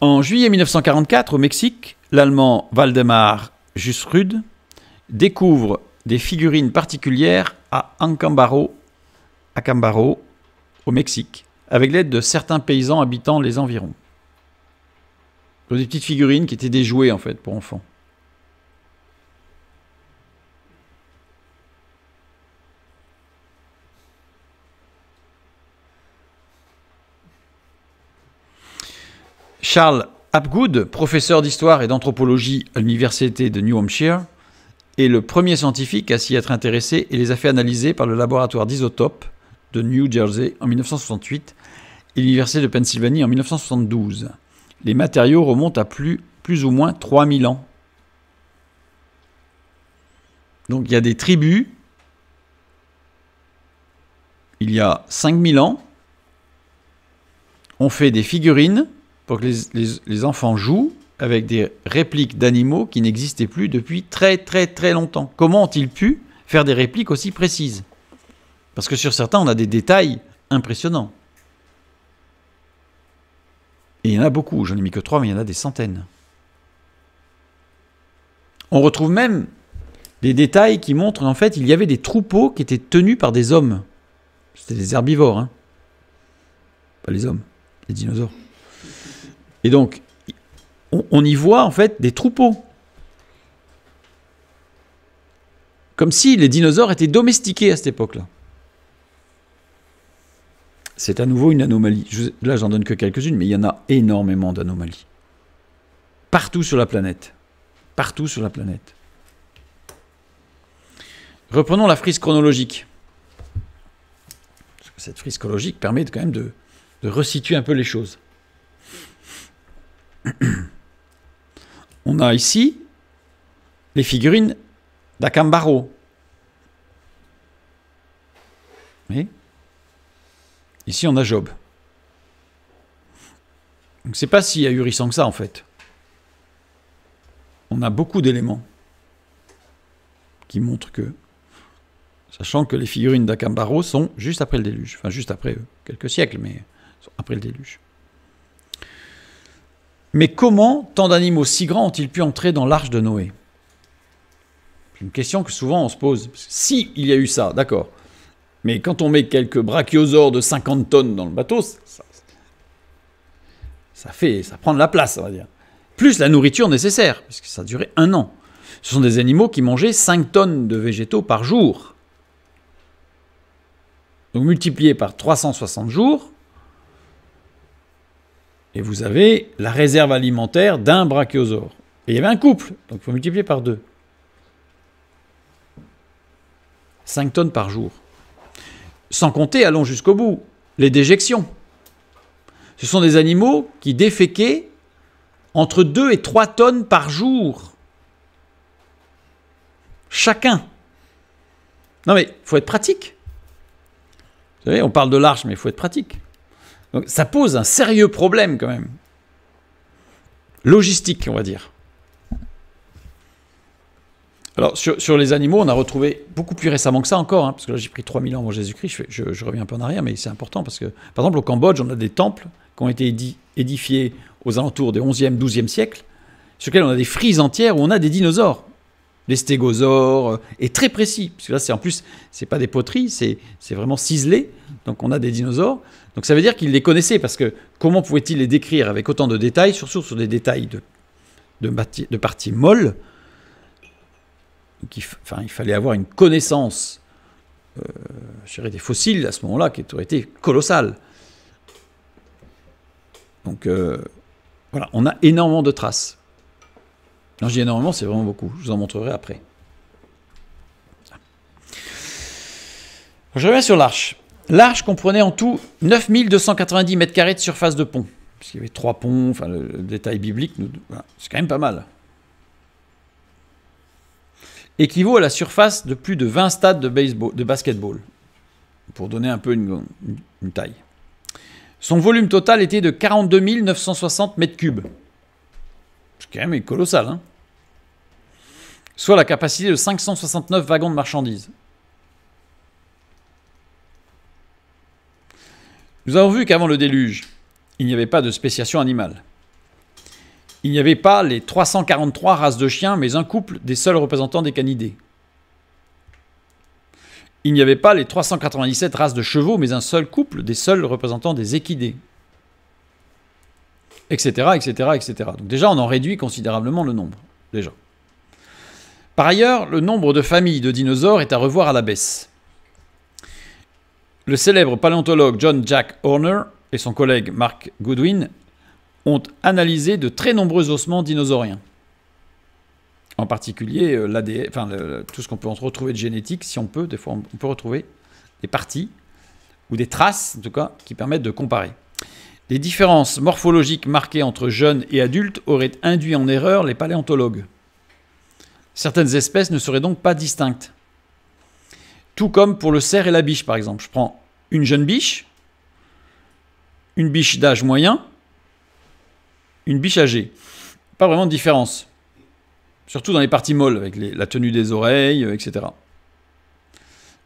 Speaker 1: En juillet 1944, au Mexique, l'Allemand Waldemar Jusrud découvre des figurines particulières à Acambaro, au Mexique, avec l'aide de certains paysans habitant les environs. Des petites figurines qui étaient des jouets en fait pour enfants. Charles Apgood, professeur d'histoire et d'anthropologie à l'université de New Hampshire, est le premier scientifique à s'y être intéressé et les a fait analyser par le laboratoire d'isotopes de New Jersey en 1968 et l'université de Pennsylvanie en 1972. Les matériaux remontent à plus, plus ou moins 3000 ans. Donc il y a des tribus, il y a 5000 ans, on fait des figurines pour que les, enfants jouent avec des répliques d'animaux qui n'existaient plus depuis très très très longtemps. Comment ont-ils pu faire des répliques aussi précises Parce que sur certains, on a des détails impressionnants. Et il y en a beaucoup, j'en ai mis que trois, mais il y en a des centaines. On retrouve même des détails qui montrent qu'en fait, il y avait des troupeaux qui étaient tenus par des hommes. C'était des herbivores, hein. Pas les hommes, les dinosaures. Et donc, on, y voit en fait des troupeaux. Comme si les dinosaures étaient domestiqués à cette époque-là. C'est à nouveau une anomalie. là, j'en donne que quelques-unes, mais il y en a énormément d'anomalies. Partout sur la planète. Partout sur la planète. Reprenons la frise chronologique. cette frise chronologique permet quand même de, de resituer un peu les choses. On a ici les figurines d'Akambaro. mais Ici, on a Job. Donc, c'est pas si ahurissant que ça, en fait. On a beaucoup d'éléments qui montrent que, sachant que les figurines d'Akambaro sont juste après le déluge, enfin juste après euh, quelques siècles, mais après le déluge. Mais comment tant d'animaux si grands ont-ils pu entrer dans l'arche de Noé C'est une question que souvent on se pose. Si il y a eu ça, d'accord. Mais quand on met quelques brachiosaures de 50 tonnes dans le bateau, ça, fait, ça prend de la place, on va dire. Plus la nourriture nécessaire, puisque ça a duré un an. Ce sont des animaux qui mangeaient 5 tonnes de végétaux par jour. Donc multiplié par 360 jours, et vous avez la réserve alimentaire d'un brachiosaure. Et il y avait un couple, donc il faut multiplier par deux. 5 tonnes par jour. Sans compter, allons jusqu'au bout, les déjections. Ce sont des animaux qui déféquaient entre 2 et 3 tonnes par jour. Chacun. Non mais, il faut être pratique. Vous savez, on parle de l'arche, mais il faut être pratique. Donc ça pose un sérieux problème quand même. Logistique, on va dire. Alors, sur, les animaux, on a retrouvé beaucoup plus récemment que ça encore, hein, parce que là j'ai pris 3000 ans avant Jésus-Christ, je, reviens un peu en arrière, mais c'est important parce que, par exemple, au Cambodge, on a des temples qui ont été édifiés aux alentours des 11e, 12e siècles, sur lesquels on a des frises entières où on a des dinosaures, des stégosaures, euh, et très précis, parce que là c'est en plus, c'est pas des poteries, c'est vraiment ciselé, donc on a des dinosaures. Donc ça veut dire qu'il les connaissait, parce que comment pouvait-il les décrire avec autant de détails, surtout sur des détails de, de, parties molles il, enfin, il fallait avoir une connaissance euh, des fossiles à ce moment-là qui aurait été colossale. Donc euh, voilà, on a énormément de traces. Quand je dis énormément, c'est vraiment beaucoup. Je vous en montrerai après. Je reviens sur l'arche. L'arche comprenait en tout 9290 mètres carrés de surface de pont. Parce qu'il y avait trois ponts, enfin le, détail biblique, c'est quand même pas mal. Équivaut à la surface de plus de 20 stades de, baseball, de basketball, pour donner un peu une, taille. Son volume total était de 42 960 mètres cubes. C'est quand même colossal, hein. Soit la capacité de 569 wagons de marchandises. Nous avons vu qu'avant le déluge, il n'y avait pas de spéciation animale. Il n'y avait pas les 343 races de chiens, mais un couple des seuls représentants des canidés. Il n'y avait pas les 397 races de chevaux, mais un seul couple des seuls représentants des équidés. Etc., etc., etc. Donc déjà, on en réduit considérablement le nombre. Déjà. Par ailleurs, le nombre de familles de dinosaures est à revoir à la baisse. Le célèbre paléontologue John Jack Horner et son collègue Mark Goodwin ont analysé de très nombreux ossements dinosauriens. En particulier euh, tout ce qu'on peut retrouver de génétique, si on peut, des fois on peut retrouver des parties ou des traces en tout cas qui permettent de comparer. Les différences morphologiques marquées entre jeunes et adultes auraient induit en erreur les paléontologues. Certaines espèces ne seraient donc pas distinctes. Tout comme pour le cerf et la biche, par exemple. Je prends une jeune biche, une biche d'âge moyen, une biche âgée. Pas vraiment de différence. Surtout dans les parties molles, avec la tenue des oreilles, euh, etc.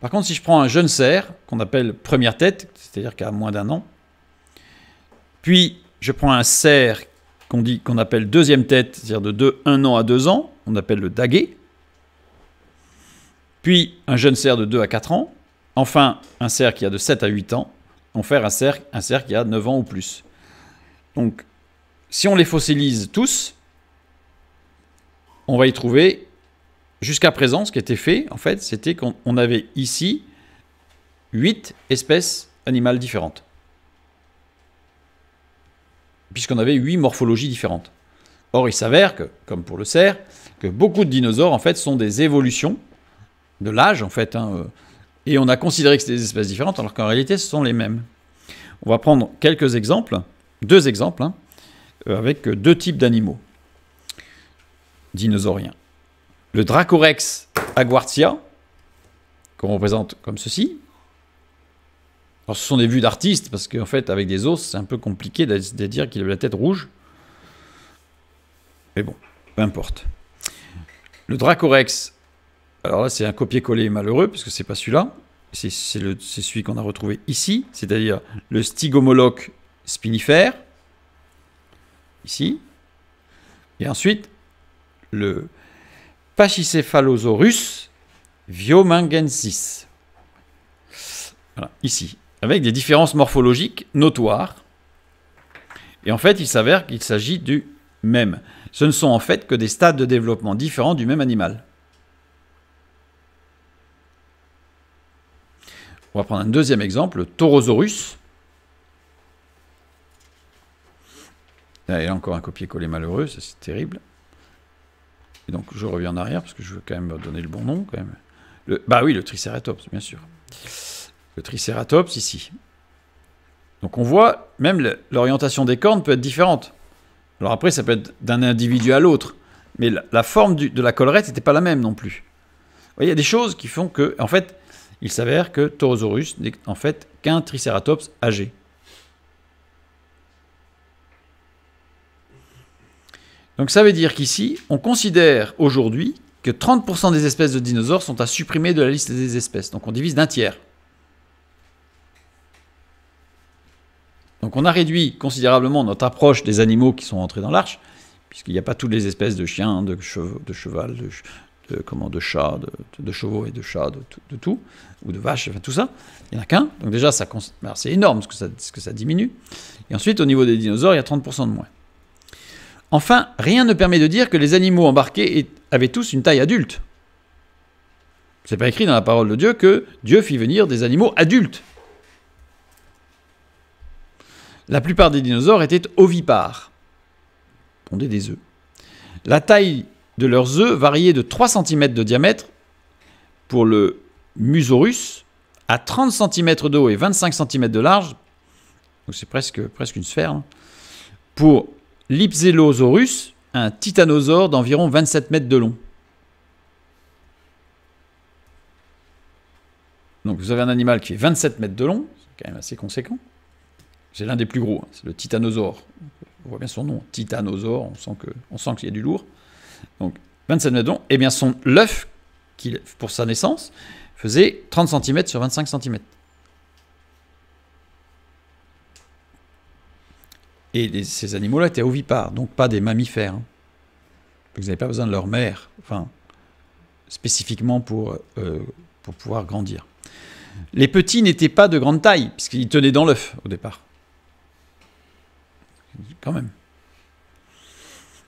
Speaker 1: Par contre, si je prends un jeune cerf, qu'on appelle première tête, c'est-à-dire qu'à a moins d'un an, puis je prends un cerf qu'on qu'on appelle deuxième tête, c'est-à-dire de 1 an à deux ans, on appelle le daguet, puis un jeune cerf de 2 à 4 ans. Enfin, un cerf qui a de 7 à 8 ans. Enfin, un cerf, un cerf qui a 9 ans ou plus. Donc, si on les fossilise tous, on va y trouver, jusqu'à présent, ce qui était fait, en fait, c'était qu'on avait ici 8 espèces animales différentes. Puisqu'on avait 8 morphologies différentes. Or, il s'avère que, comme pour le cerf, que beaucoup de dinosaures, en fait, sont des évolutions de l'âge en fait, hein, euh, et on a considéré que c'était des espèces différentes alors qu'en réalité ce sont les mêmes. On va prendre quelques exemples, deux exemples, hein, euh, avec euh, deux types d'animaux dinosauriens. Le Dracorex aguartia, qu'on représente comme ceci. Alors ce sont des vues d'artistes, parce qu'en fait avec des os, c'est un peu compliqué de, dire qu'il avait la tête rouge. Mais bon, peu importe. Le Dracorex alors là, c'est un copier-coller malheureux, parce que c'est pas celui-là. C'est celui qu'on a retrouvé ici, c'est-à-dire le stigomoloque spinifère, ici. Et ensuite, le pachycéphalosaurus viomangensis. Voilà, ici, avec des différences morphologiques notoires. Et en fait, il s'avère qu'il s'agit du même. Ce ne sont en fait que des stades de développement différents du même animal. On va prendre un deuxième exemple, le Taurosaurus. Là, il y a encore un copier-coller malheureux, c'est terrible. Et donc je reviens en arrière parce que je veux quand même donner le bon nom bah oui, le Triceratops, bien sûr. Le Triceratops ici. Donc on voit, même l'orientation des cornes peut être différente. Alors après, ça peut être d'un individu à l'autre. Mais la, forme de la collerette n'était pas la même non plus. il y a des choses qui font que, en fait, il s'avère que Taurosaurus n'est en fait qu'un Triceratops âgé. Donc ça veut dire qu'ici, on considère aujourd'hui que 30% des espèces de dinosaures sont à supprimer de la liste des espèces. Donc on divise d'un tiers. Donc on a réduit considérablement notre approche des animaux qui sont entrés dans l'arche, puisqu'il n'y a pas toutes les espèces de chiens, de, chevaux, de cheval, de, de chats, de, chevaux et de chats, de, tout, ou de vaches, enfin tout ça. Il n'y en a qu'un. Donc déjà, ça, c'est énorme ce que, ça, que ça diminue. Et ensuite, au niveau des dinosaures, il y a 30% de moins. Enfin, rien ne permet de dire que les animaux embarqués avaient tous une taille adulte. C'est pas écrit dans la parole de Dieu que Dieu fit venir des animaux adultes. La plupart des dinosaures étaient ovipares, pondaient des œufs. La taille de leurs œufs variés de 3 cm de diamètre pour le musaurus à 30 cm de haut et 25 cm de large, donc c'est presque, presque une sphère, hein. pour l'Ipsélosaurus, un titanosaure d'environ 27 mètres de long. Donc vous avez un animal qui est 27 mètres de long, c'est quand même assez conséquent. C'est l'un des plus gros, hein, c'est le titanosaure. On voit bien son nom, titanosaure, on sent qu'il y a du lourd. Donc 27 mètres eh bien son l'œuf pour sa naissance faisait 30 cm sur 25 cm. Et ces animaux-là étaient ovipares, donc pas des mammifères. Hein. Vous n'avez pas besoin de leur mère, enfin, spécifiquement pour, euh, pour pouvoir grandir. Les petits n'étaient pas de grande taille, puisqu'ils tenaient dans l'œuf au départ. Quand même.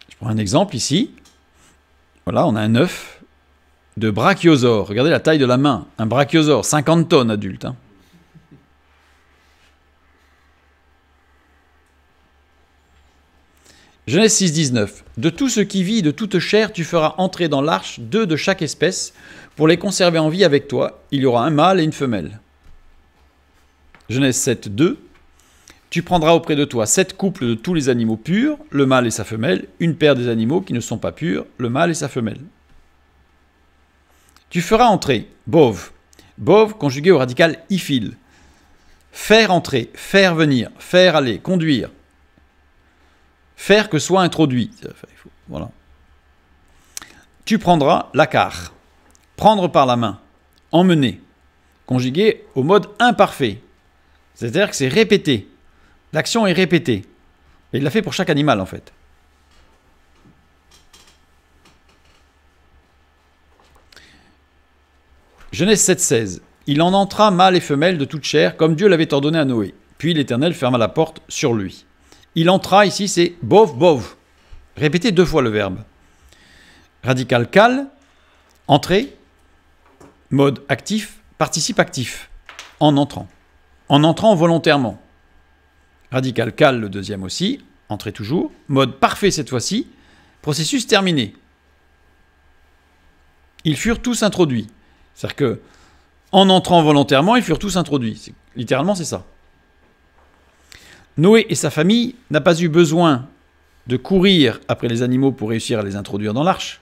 Speaker 1: Je prends un exemple ici. Voilà, on a un œuf de brachiosaure. Regardez la taille de la main. Un brachiosaure, 50 tonnes adulte. Hein. Genèse 6, 19. De tout ce qui vit, de toute chair, tu feras entrer dans l'arche deux de chaque espèce. Pour les conserver en vie avec toi, il y aura un mâle et une femelle. Genèse 7, 2. Tu prendras auprès de toi sept couples de tous les animaux purs, le mâle et sa femelle, une paire des animaux qui ne sont pas purs, le mâle et sa femelle. Tu feras entrer bove, bove conjugué au radical ifil. Faire entrer, faire venir, faire aller, conduire. Faire que soit introduit. Voilà. Tu prendras l'acar, Prendre par la main. Emmener. Conjugué au mode imparfait. C'est-à-dire que c'est répété. L'action est répétée. Et il l'a fait pour chaque animal en fait. Genèse 7,16 Il en entra mâle et femelle de toute chair, comme Dieu l'avait ordonné à Noé. Puis l'Éternel ferma la porte sur lui. Il entra ici, c'est bov bov. Répétez deux fois le verbe. Radical cal, entrée, mode actif, participe actif, en entrant. En entrant volontairement. Radical cal, le deuxième aussi. Entrée toujours. Mode parfait cette fois-ci. Processus terminé. Ils furent tous introduits. C'est-à-dire que, en entrant volontairement, ils furent tous introduits. Littéralement, c'est ça. Noé et sa famille n'a pas eu besoin de courir après les animaux pour réussir à les introduire dans l'arche.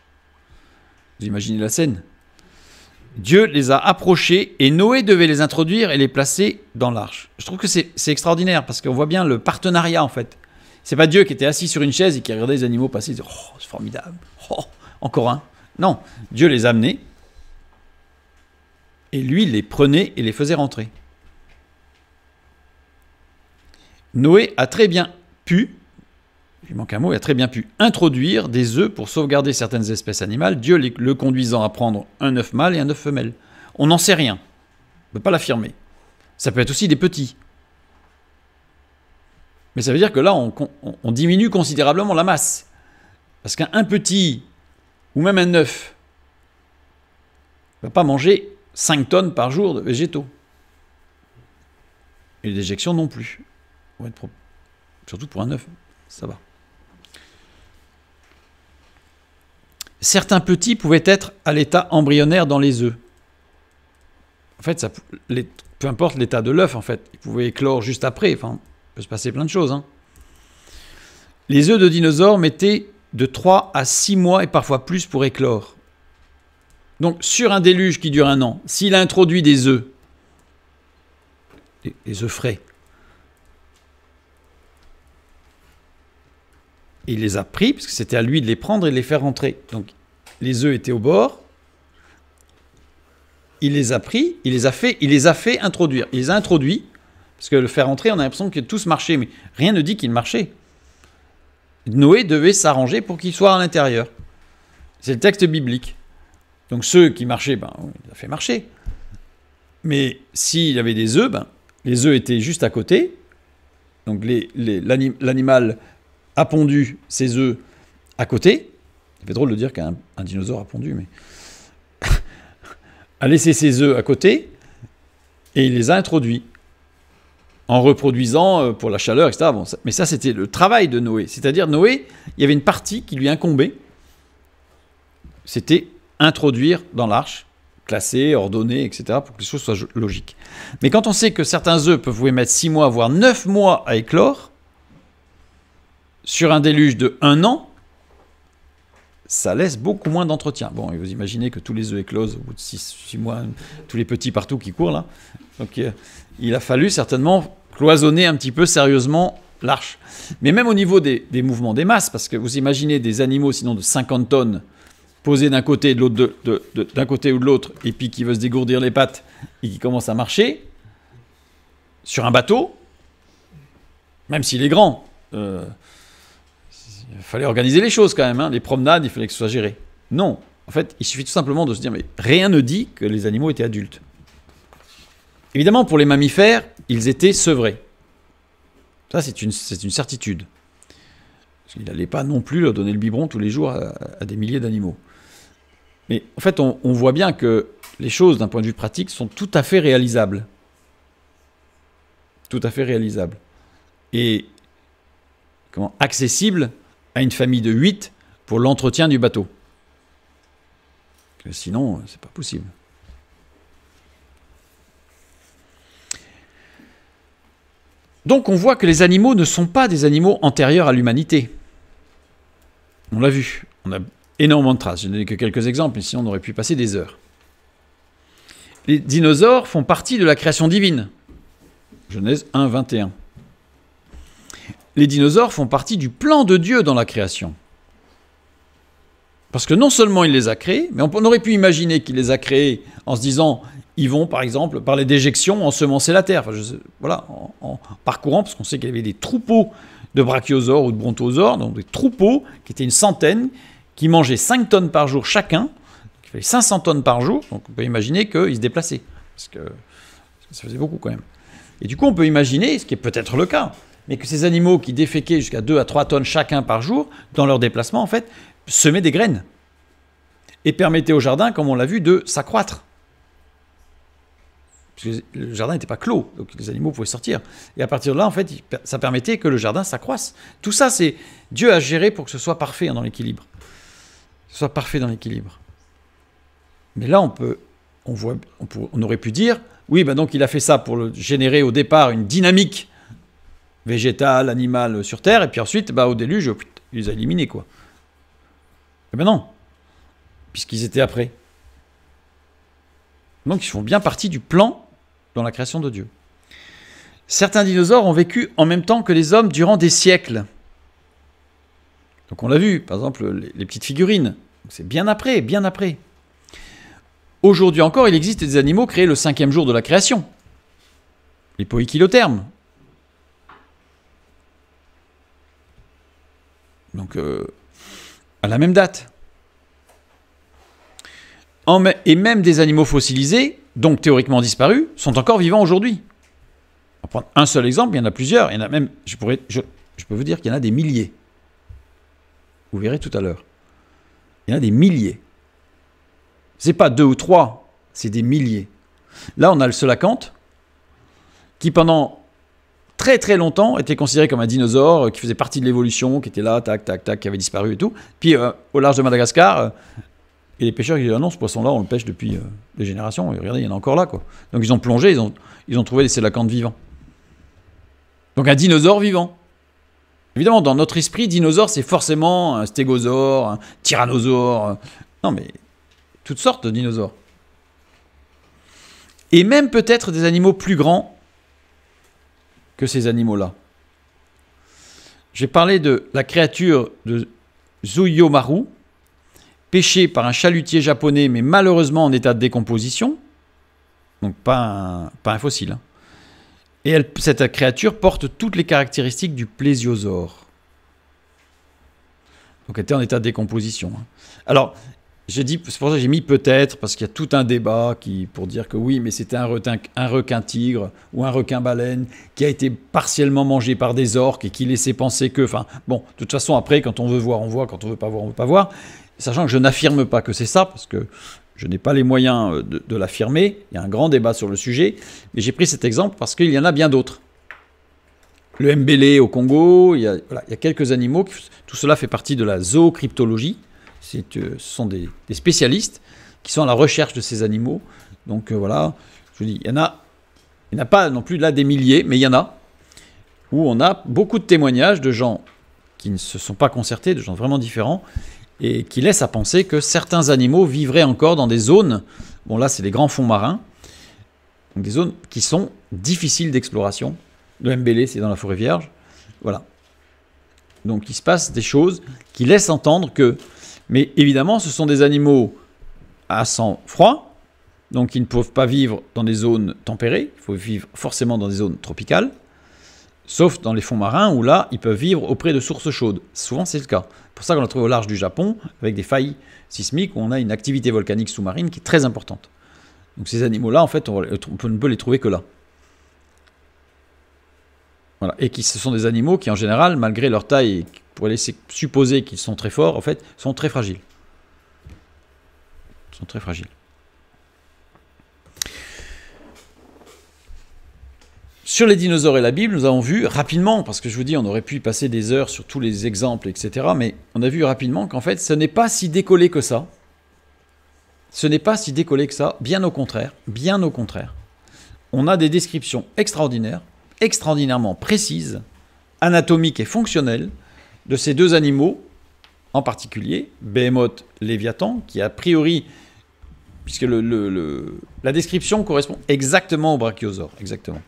Speaker 1: Vous imaginez la scène Dieu les a approchés et Noé devait les introduire et les placer dans l'arche. Je trouve que c'est extraordinaire parce qu'on voit bien le partenariat en fait. C'est pas Dieu qui était assis sur une chaise et qui regardait les animaux passer et disait Oh, c'est formidable, oh, encore un. Non, Dieu les a amenés. et lui les prenait et les faisait rentrer. Noé a très bien pu il manque un mot, il a très bien pu introduire des œufs pour sauvegarder certaines espèces animales, Dieu le conduisant à prendre un œuf mâle et un œuf femelle. On n'en sait rien. On ne peut pas l'affirmer. Ça peut être aussi des petits. Mais ça veut dire que là, on, diminue considérablement la masse. Parce qu'un petit, ou même un œuf, ne va pas manger 5 tonnes par jour de végétaux. Et d'éjection non plus. Surtout pour un œuf, ça va. certains petits pouvaient être à l'état embryonnaire dans les œufs. En fait, ça, peu importe l'état de l'œuf, en fait, ils pouvaient éclore juste après. Enfin, il peut se passer plein de choses. Hein. Les œufs de dinosaures mettaient de 3 à 6 mois et parfois plus pour éclore. Donc, sur un déluge qui dure un an, s'il a introduit des œufs, des œufs frais, il les a pris, parce que c'était à lui de les prendre et de les faire rentrer. Donc les œufs étaient au bord. Il les a pris, il les a fait, il les a fait introduire. Il les a introduits, parce que le faire rentrer, on a l'impression que tous marchaient, mais rien ne dit qu'ils marchaient. Noé devait s'arranger pour qu'ils soit à l'intérieur. C'est le texte biblique. Donc ceux qui marchaient, ben, il a fait marcher. Mais s'il avait des œufs, ben, les œufs étaient juste à côté. Donc l'animal a pondu ses œufs à côté. Il fait drôle de dire qu'un dinosaure a pondu, mais. a laissé ses œufs à côté et il les a introduits en reproduisant euh, pour la chaleur, etc. mais ça, c'était le travail de Noé. C'est-à-dire, Noé, il y avait une partie qui lui incombait. C'était introduire dans l'arche, classer, ordonner, etc., pour que les choses soient logiques. Mais quand on sait que certains œufs peuvent vous mettre 6 mois, voire 9 mois à éclore, sur un déluge de un an, ça laisse beaucoup moins d'entretien. Bon, vous imaginez que tous les œufs éclosent au bout de 6 mois, tous les petits partout qui courent là. Donc euh, il a fallu certainement cloisonner un petit peu sérieusement l'arche. Mais même au niveau des, mouvements des masses, parce que vous imaginez des animaux sinon de 50 tonnes posés d'un côté, de de, de, côté ou de l'autre, et puis qui veulent se dégourdir les pattes et qui commencent à marcher sur un bateau, même s'il est grand. Euh, il fallait organiser les choses quand même. Hein. Les promenades, il fallait que ce soit géré. Non. En fait, il suffit tout simplement de se dire, mais rien ne dit que les animaux étaient adultes. Évidemment, pour les mammifères, ils étaient sevrés. Ça, c'est une, une, certitude. Parce qu'il n'allait pas non plus leur donner le biberon tous les jours à, des milliers d'animaux. Mais en fait, on, voit bien que les choses, d'un point de vue pratique, sont tout à fait réalisables. Tout à fait réalisables. Et comment accessibles à une famille de 8 pour l'entretien du bateau. Sinon, c'est pas possible. Donc on voit que les animaux ne sont pas des animaux antérieurs à l'humanité. On l'a vu, on a énormément de traces. Je n'ai que quelques exemples, sinon on aurait pu passer des heures. Les dinosaures font partie de la création divine. Genèse 1, 21 les dinosaures font partie du plan de Dieu dans la création. Parce que non seulement il les a créés, mais on aurait pu imaginer qu'il les a créés en se disant ils vont, par exemple, par les déjections, ensemencer la terre. voilà, en, parcourant, parce qu'on sait qu'il y avait des troupeaux de brachiosaures ou de brontosaures, donc des troupeaux qui étaient une centaine, qui mangeaient 5 tonnes par jour chacun, qui faisaient 500 tonnes par jour. Donc on peut imaginer qu'ils se déplaçaient, parce que ça faisait beaucoup quand même. Et du coup, on peut imaginer, ce qui est peut-être le cas, mais que ces animaux qui déféquaient jusqu'à 2 à 3 tonnes chacun par jour, dans leur déplacement, en fait, semaient des graines et permettaient au jardin, comme on l'a vu, de s'accroître. le jardin n'était pas clos, donc les animaux pouvaient sortir. Et à partir de là, en fait, ça permettait que le jardin s'accroisse. Tout ça, c'est Dieu a géré pour que ce soit parfait hein, dans l'équilibre. Que ce soit parfait dans l'équilibre. Mais là, on peut, on voit, aurait pu dire, oui, ben donc il a fait ça pour générer au départ une dynamique végétal, animal sur Terre, et puis ensuite, bah, au déluge, il les a éliminés, quoi. Eh ben non, puisqu'ils étaient après. Donc ils font bien partie du plan dans la création de Dieu. Certains dinosaures ont vécu en même temps que les hommes durant des siècles. Donc on l'a vu, par exemple, les, petites figurines. C'est bien après, bien après. Aujourd'hui encore, il existe des animaux créés le cinquième jour de la création. Les poïkilothermes, donc euh, à la même date. et même des animaux fossilisés, donc théoriquement disparus, sont encore vivants aujourd'hui. On va prendre un seul exemple, il y en a plusieurs, il a même, je, pourrais, je, peux vous dire qu'il y en a des milliers. Vous verrez tout à l'heure. Il y en a des milliers. C'est pas deux ou trois, c'est des milliers. Là, on a le solacanthe qui, pendant très très longtemps était considéré comme un dinosaure euh, qui faisait partie de l'évolution, qui était là, tac, tac, tac, qui avait disparu et tout. Puis euh, au large de Madagascar, euh, et les pêcheurs, ils disent, ah non, ce poisson-là, on le pêche depuis des générations. Et regardez, il y en a encore là, quoi. Donc ils ont plongé, ils ont, ils ont trouvé des sélacantes vivants. Donc un dinosaure vivant. Évidemment, dans notre esprit, dinosaure, c'est forcément un stégosaure, un tyrannosaure. Non, mais toutes sortes de dinosaures. Et même peut-être des animaux plus grands que ces animaux-là. J'ai parlé de la créature de Zuyomaru, pêchée par un chalutier japonais, mais malheureusement en état de décomposition. Donc pas un, pas un fossile. Hein. Et cette créature porte toutes les caractéristiques du plésiosaure. Donc elle était en état de décomposition. Hein. Alors, j'ai dit, c'est pour ça que j'ai mis peut-être, parce qu'il y a tout un débat qui, pour dire que oui, mais c'était un, un requin tigre ou un requin baleine qui a été partiellement mangé par des orques et qui laissait penser que. Enfin, bon, de toute façon, après, quand on veut voir, on voit, quand on veut pas voir, on veut pas voir. Sachant que je n'affirme pas que c'est ça, parce que je n'ai pas les moyens euh, de, l'affirmer. Il y a un grand débat sur le sujet. Mais j'ai pris cet exemple parce qu'il y en a bien d'autres. Le mbélé au Congo, il il y a quelques animaux. Tout cela fait partie de la zoocryptologie ce sont des, spécialistes qui sont à la recherche de ces animaux. Donc euh, voilà, je vous dis, il y en a, il n'y en a pas non plus là des milliers, mais il y en a, où on a beaucoup de témoignages de gens qui ne se sont pas concertés, de gens vraiment différents, et qui laissent à penser que certains animaux vivraient encore dans des zones, bon là c'est les grands fonds marins, donc des zones qui sont difficiles d'exploration. Le Mbélé, c'est dans la forêt vierge. Voilà. Donc il se passe des choses qui laissent entendre que mais évidemment, ce sont des animaux à sang froid, donc ils ne peuvent pas vivre dans des zones tempérées, il faut vivre forcément dans des zones tropicales, sauf dans les fonds marins où là, ils peuvent vivre auprès de sources chaudes. Souvent, c'est le cas. C'est pour ça qu'on la trouve au large du Japon, avec des failles sismiques, où on a une activité volcanique sous-marine qui est très importante. Donc ces animaux-là, en fait, on ne peut les trouver que là. Voilà. Et qui, ce sont des animaux qui, en général, malgré leur taille pour laisser supposer qu'ils sont très forts, en fait, sont très fragiles. Ils sont très fragiles. Sur les dinosaures et la Bible, nous avons vu rapidement, parce que je vous dis, on aurait pu y passer des heures sur tous les exemples, etc., mais on a vu rapidement qu'en fait, ce n'est pas si décollé que ça. Ce n'est pas si décollé que ça, bien au contraire, bien au contraire. On a des descriptions extraordinaires, extraordinairement précises, anatomiques et fonctionnelles, de ces deux animaux, en particulier Behemoth Léviathan, qui a priori, puisque la description correspond exactement au brachiosaure, exactement.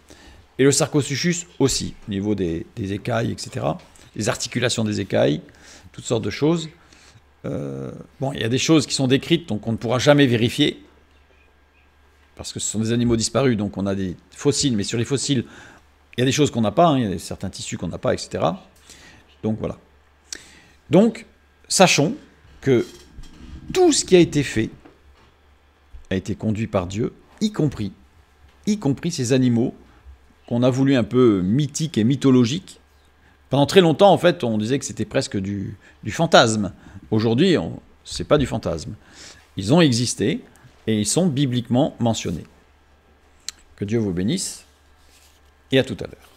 Speaker 1: Et le sarcosuchus aussi, au niveau des, écailles, etc. Les articulations des écailles, toutes sortes de choses. Euh, bon, il y a des choses qui sont décrites, donc on ne pourra jamais vérifier, parce que ce sont des animaux disparus, donc on a des fossiles, mais sur les fossiles, il y a des choses qu'on n'a pas, hein, il y a certains tissus qu'on n'a pas, etc. Donc voilà. Donc, sachons que tout ce qui a été fait a été conduit par Dieu, y compris, y compris ces animaux qu'on a voulu un peu mythiques et mythologiques. Pendant très longtemps, en fait, on disait que c'était presque du, du fantasme. Aujourd'hui, ce n'est pas du fantasme. Ils ont existé et ils sont bibliquement mentionnés. Que Dieu vous bénisse et à tout à l'heure.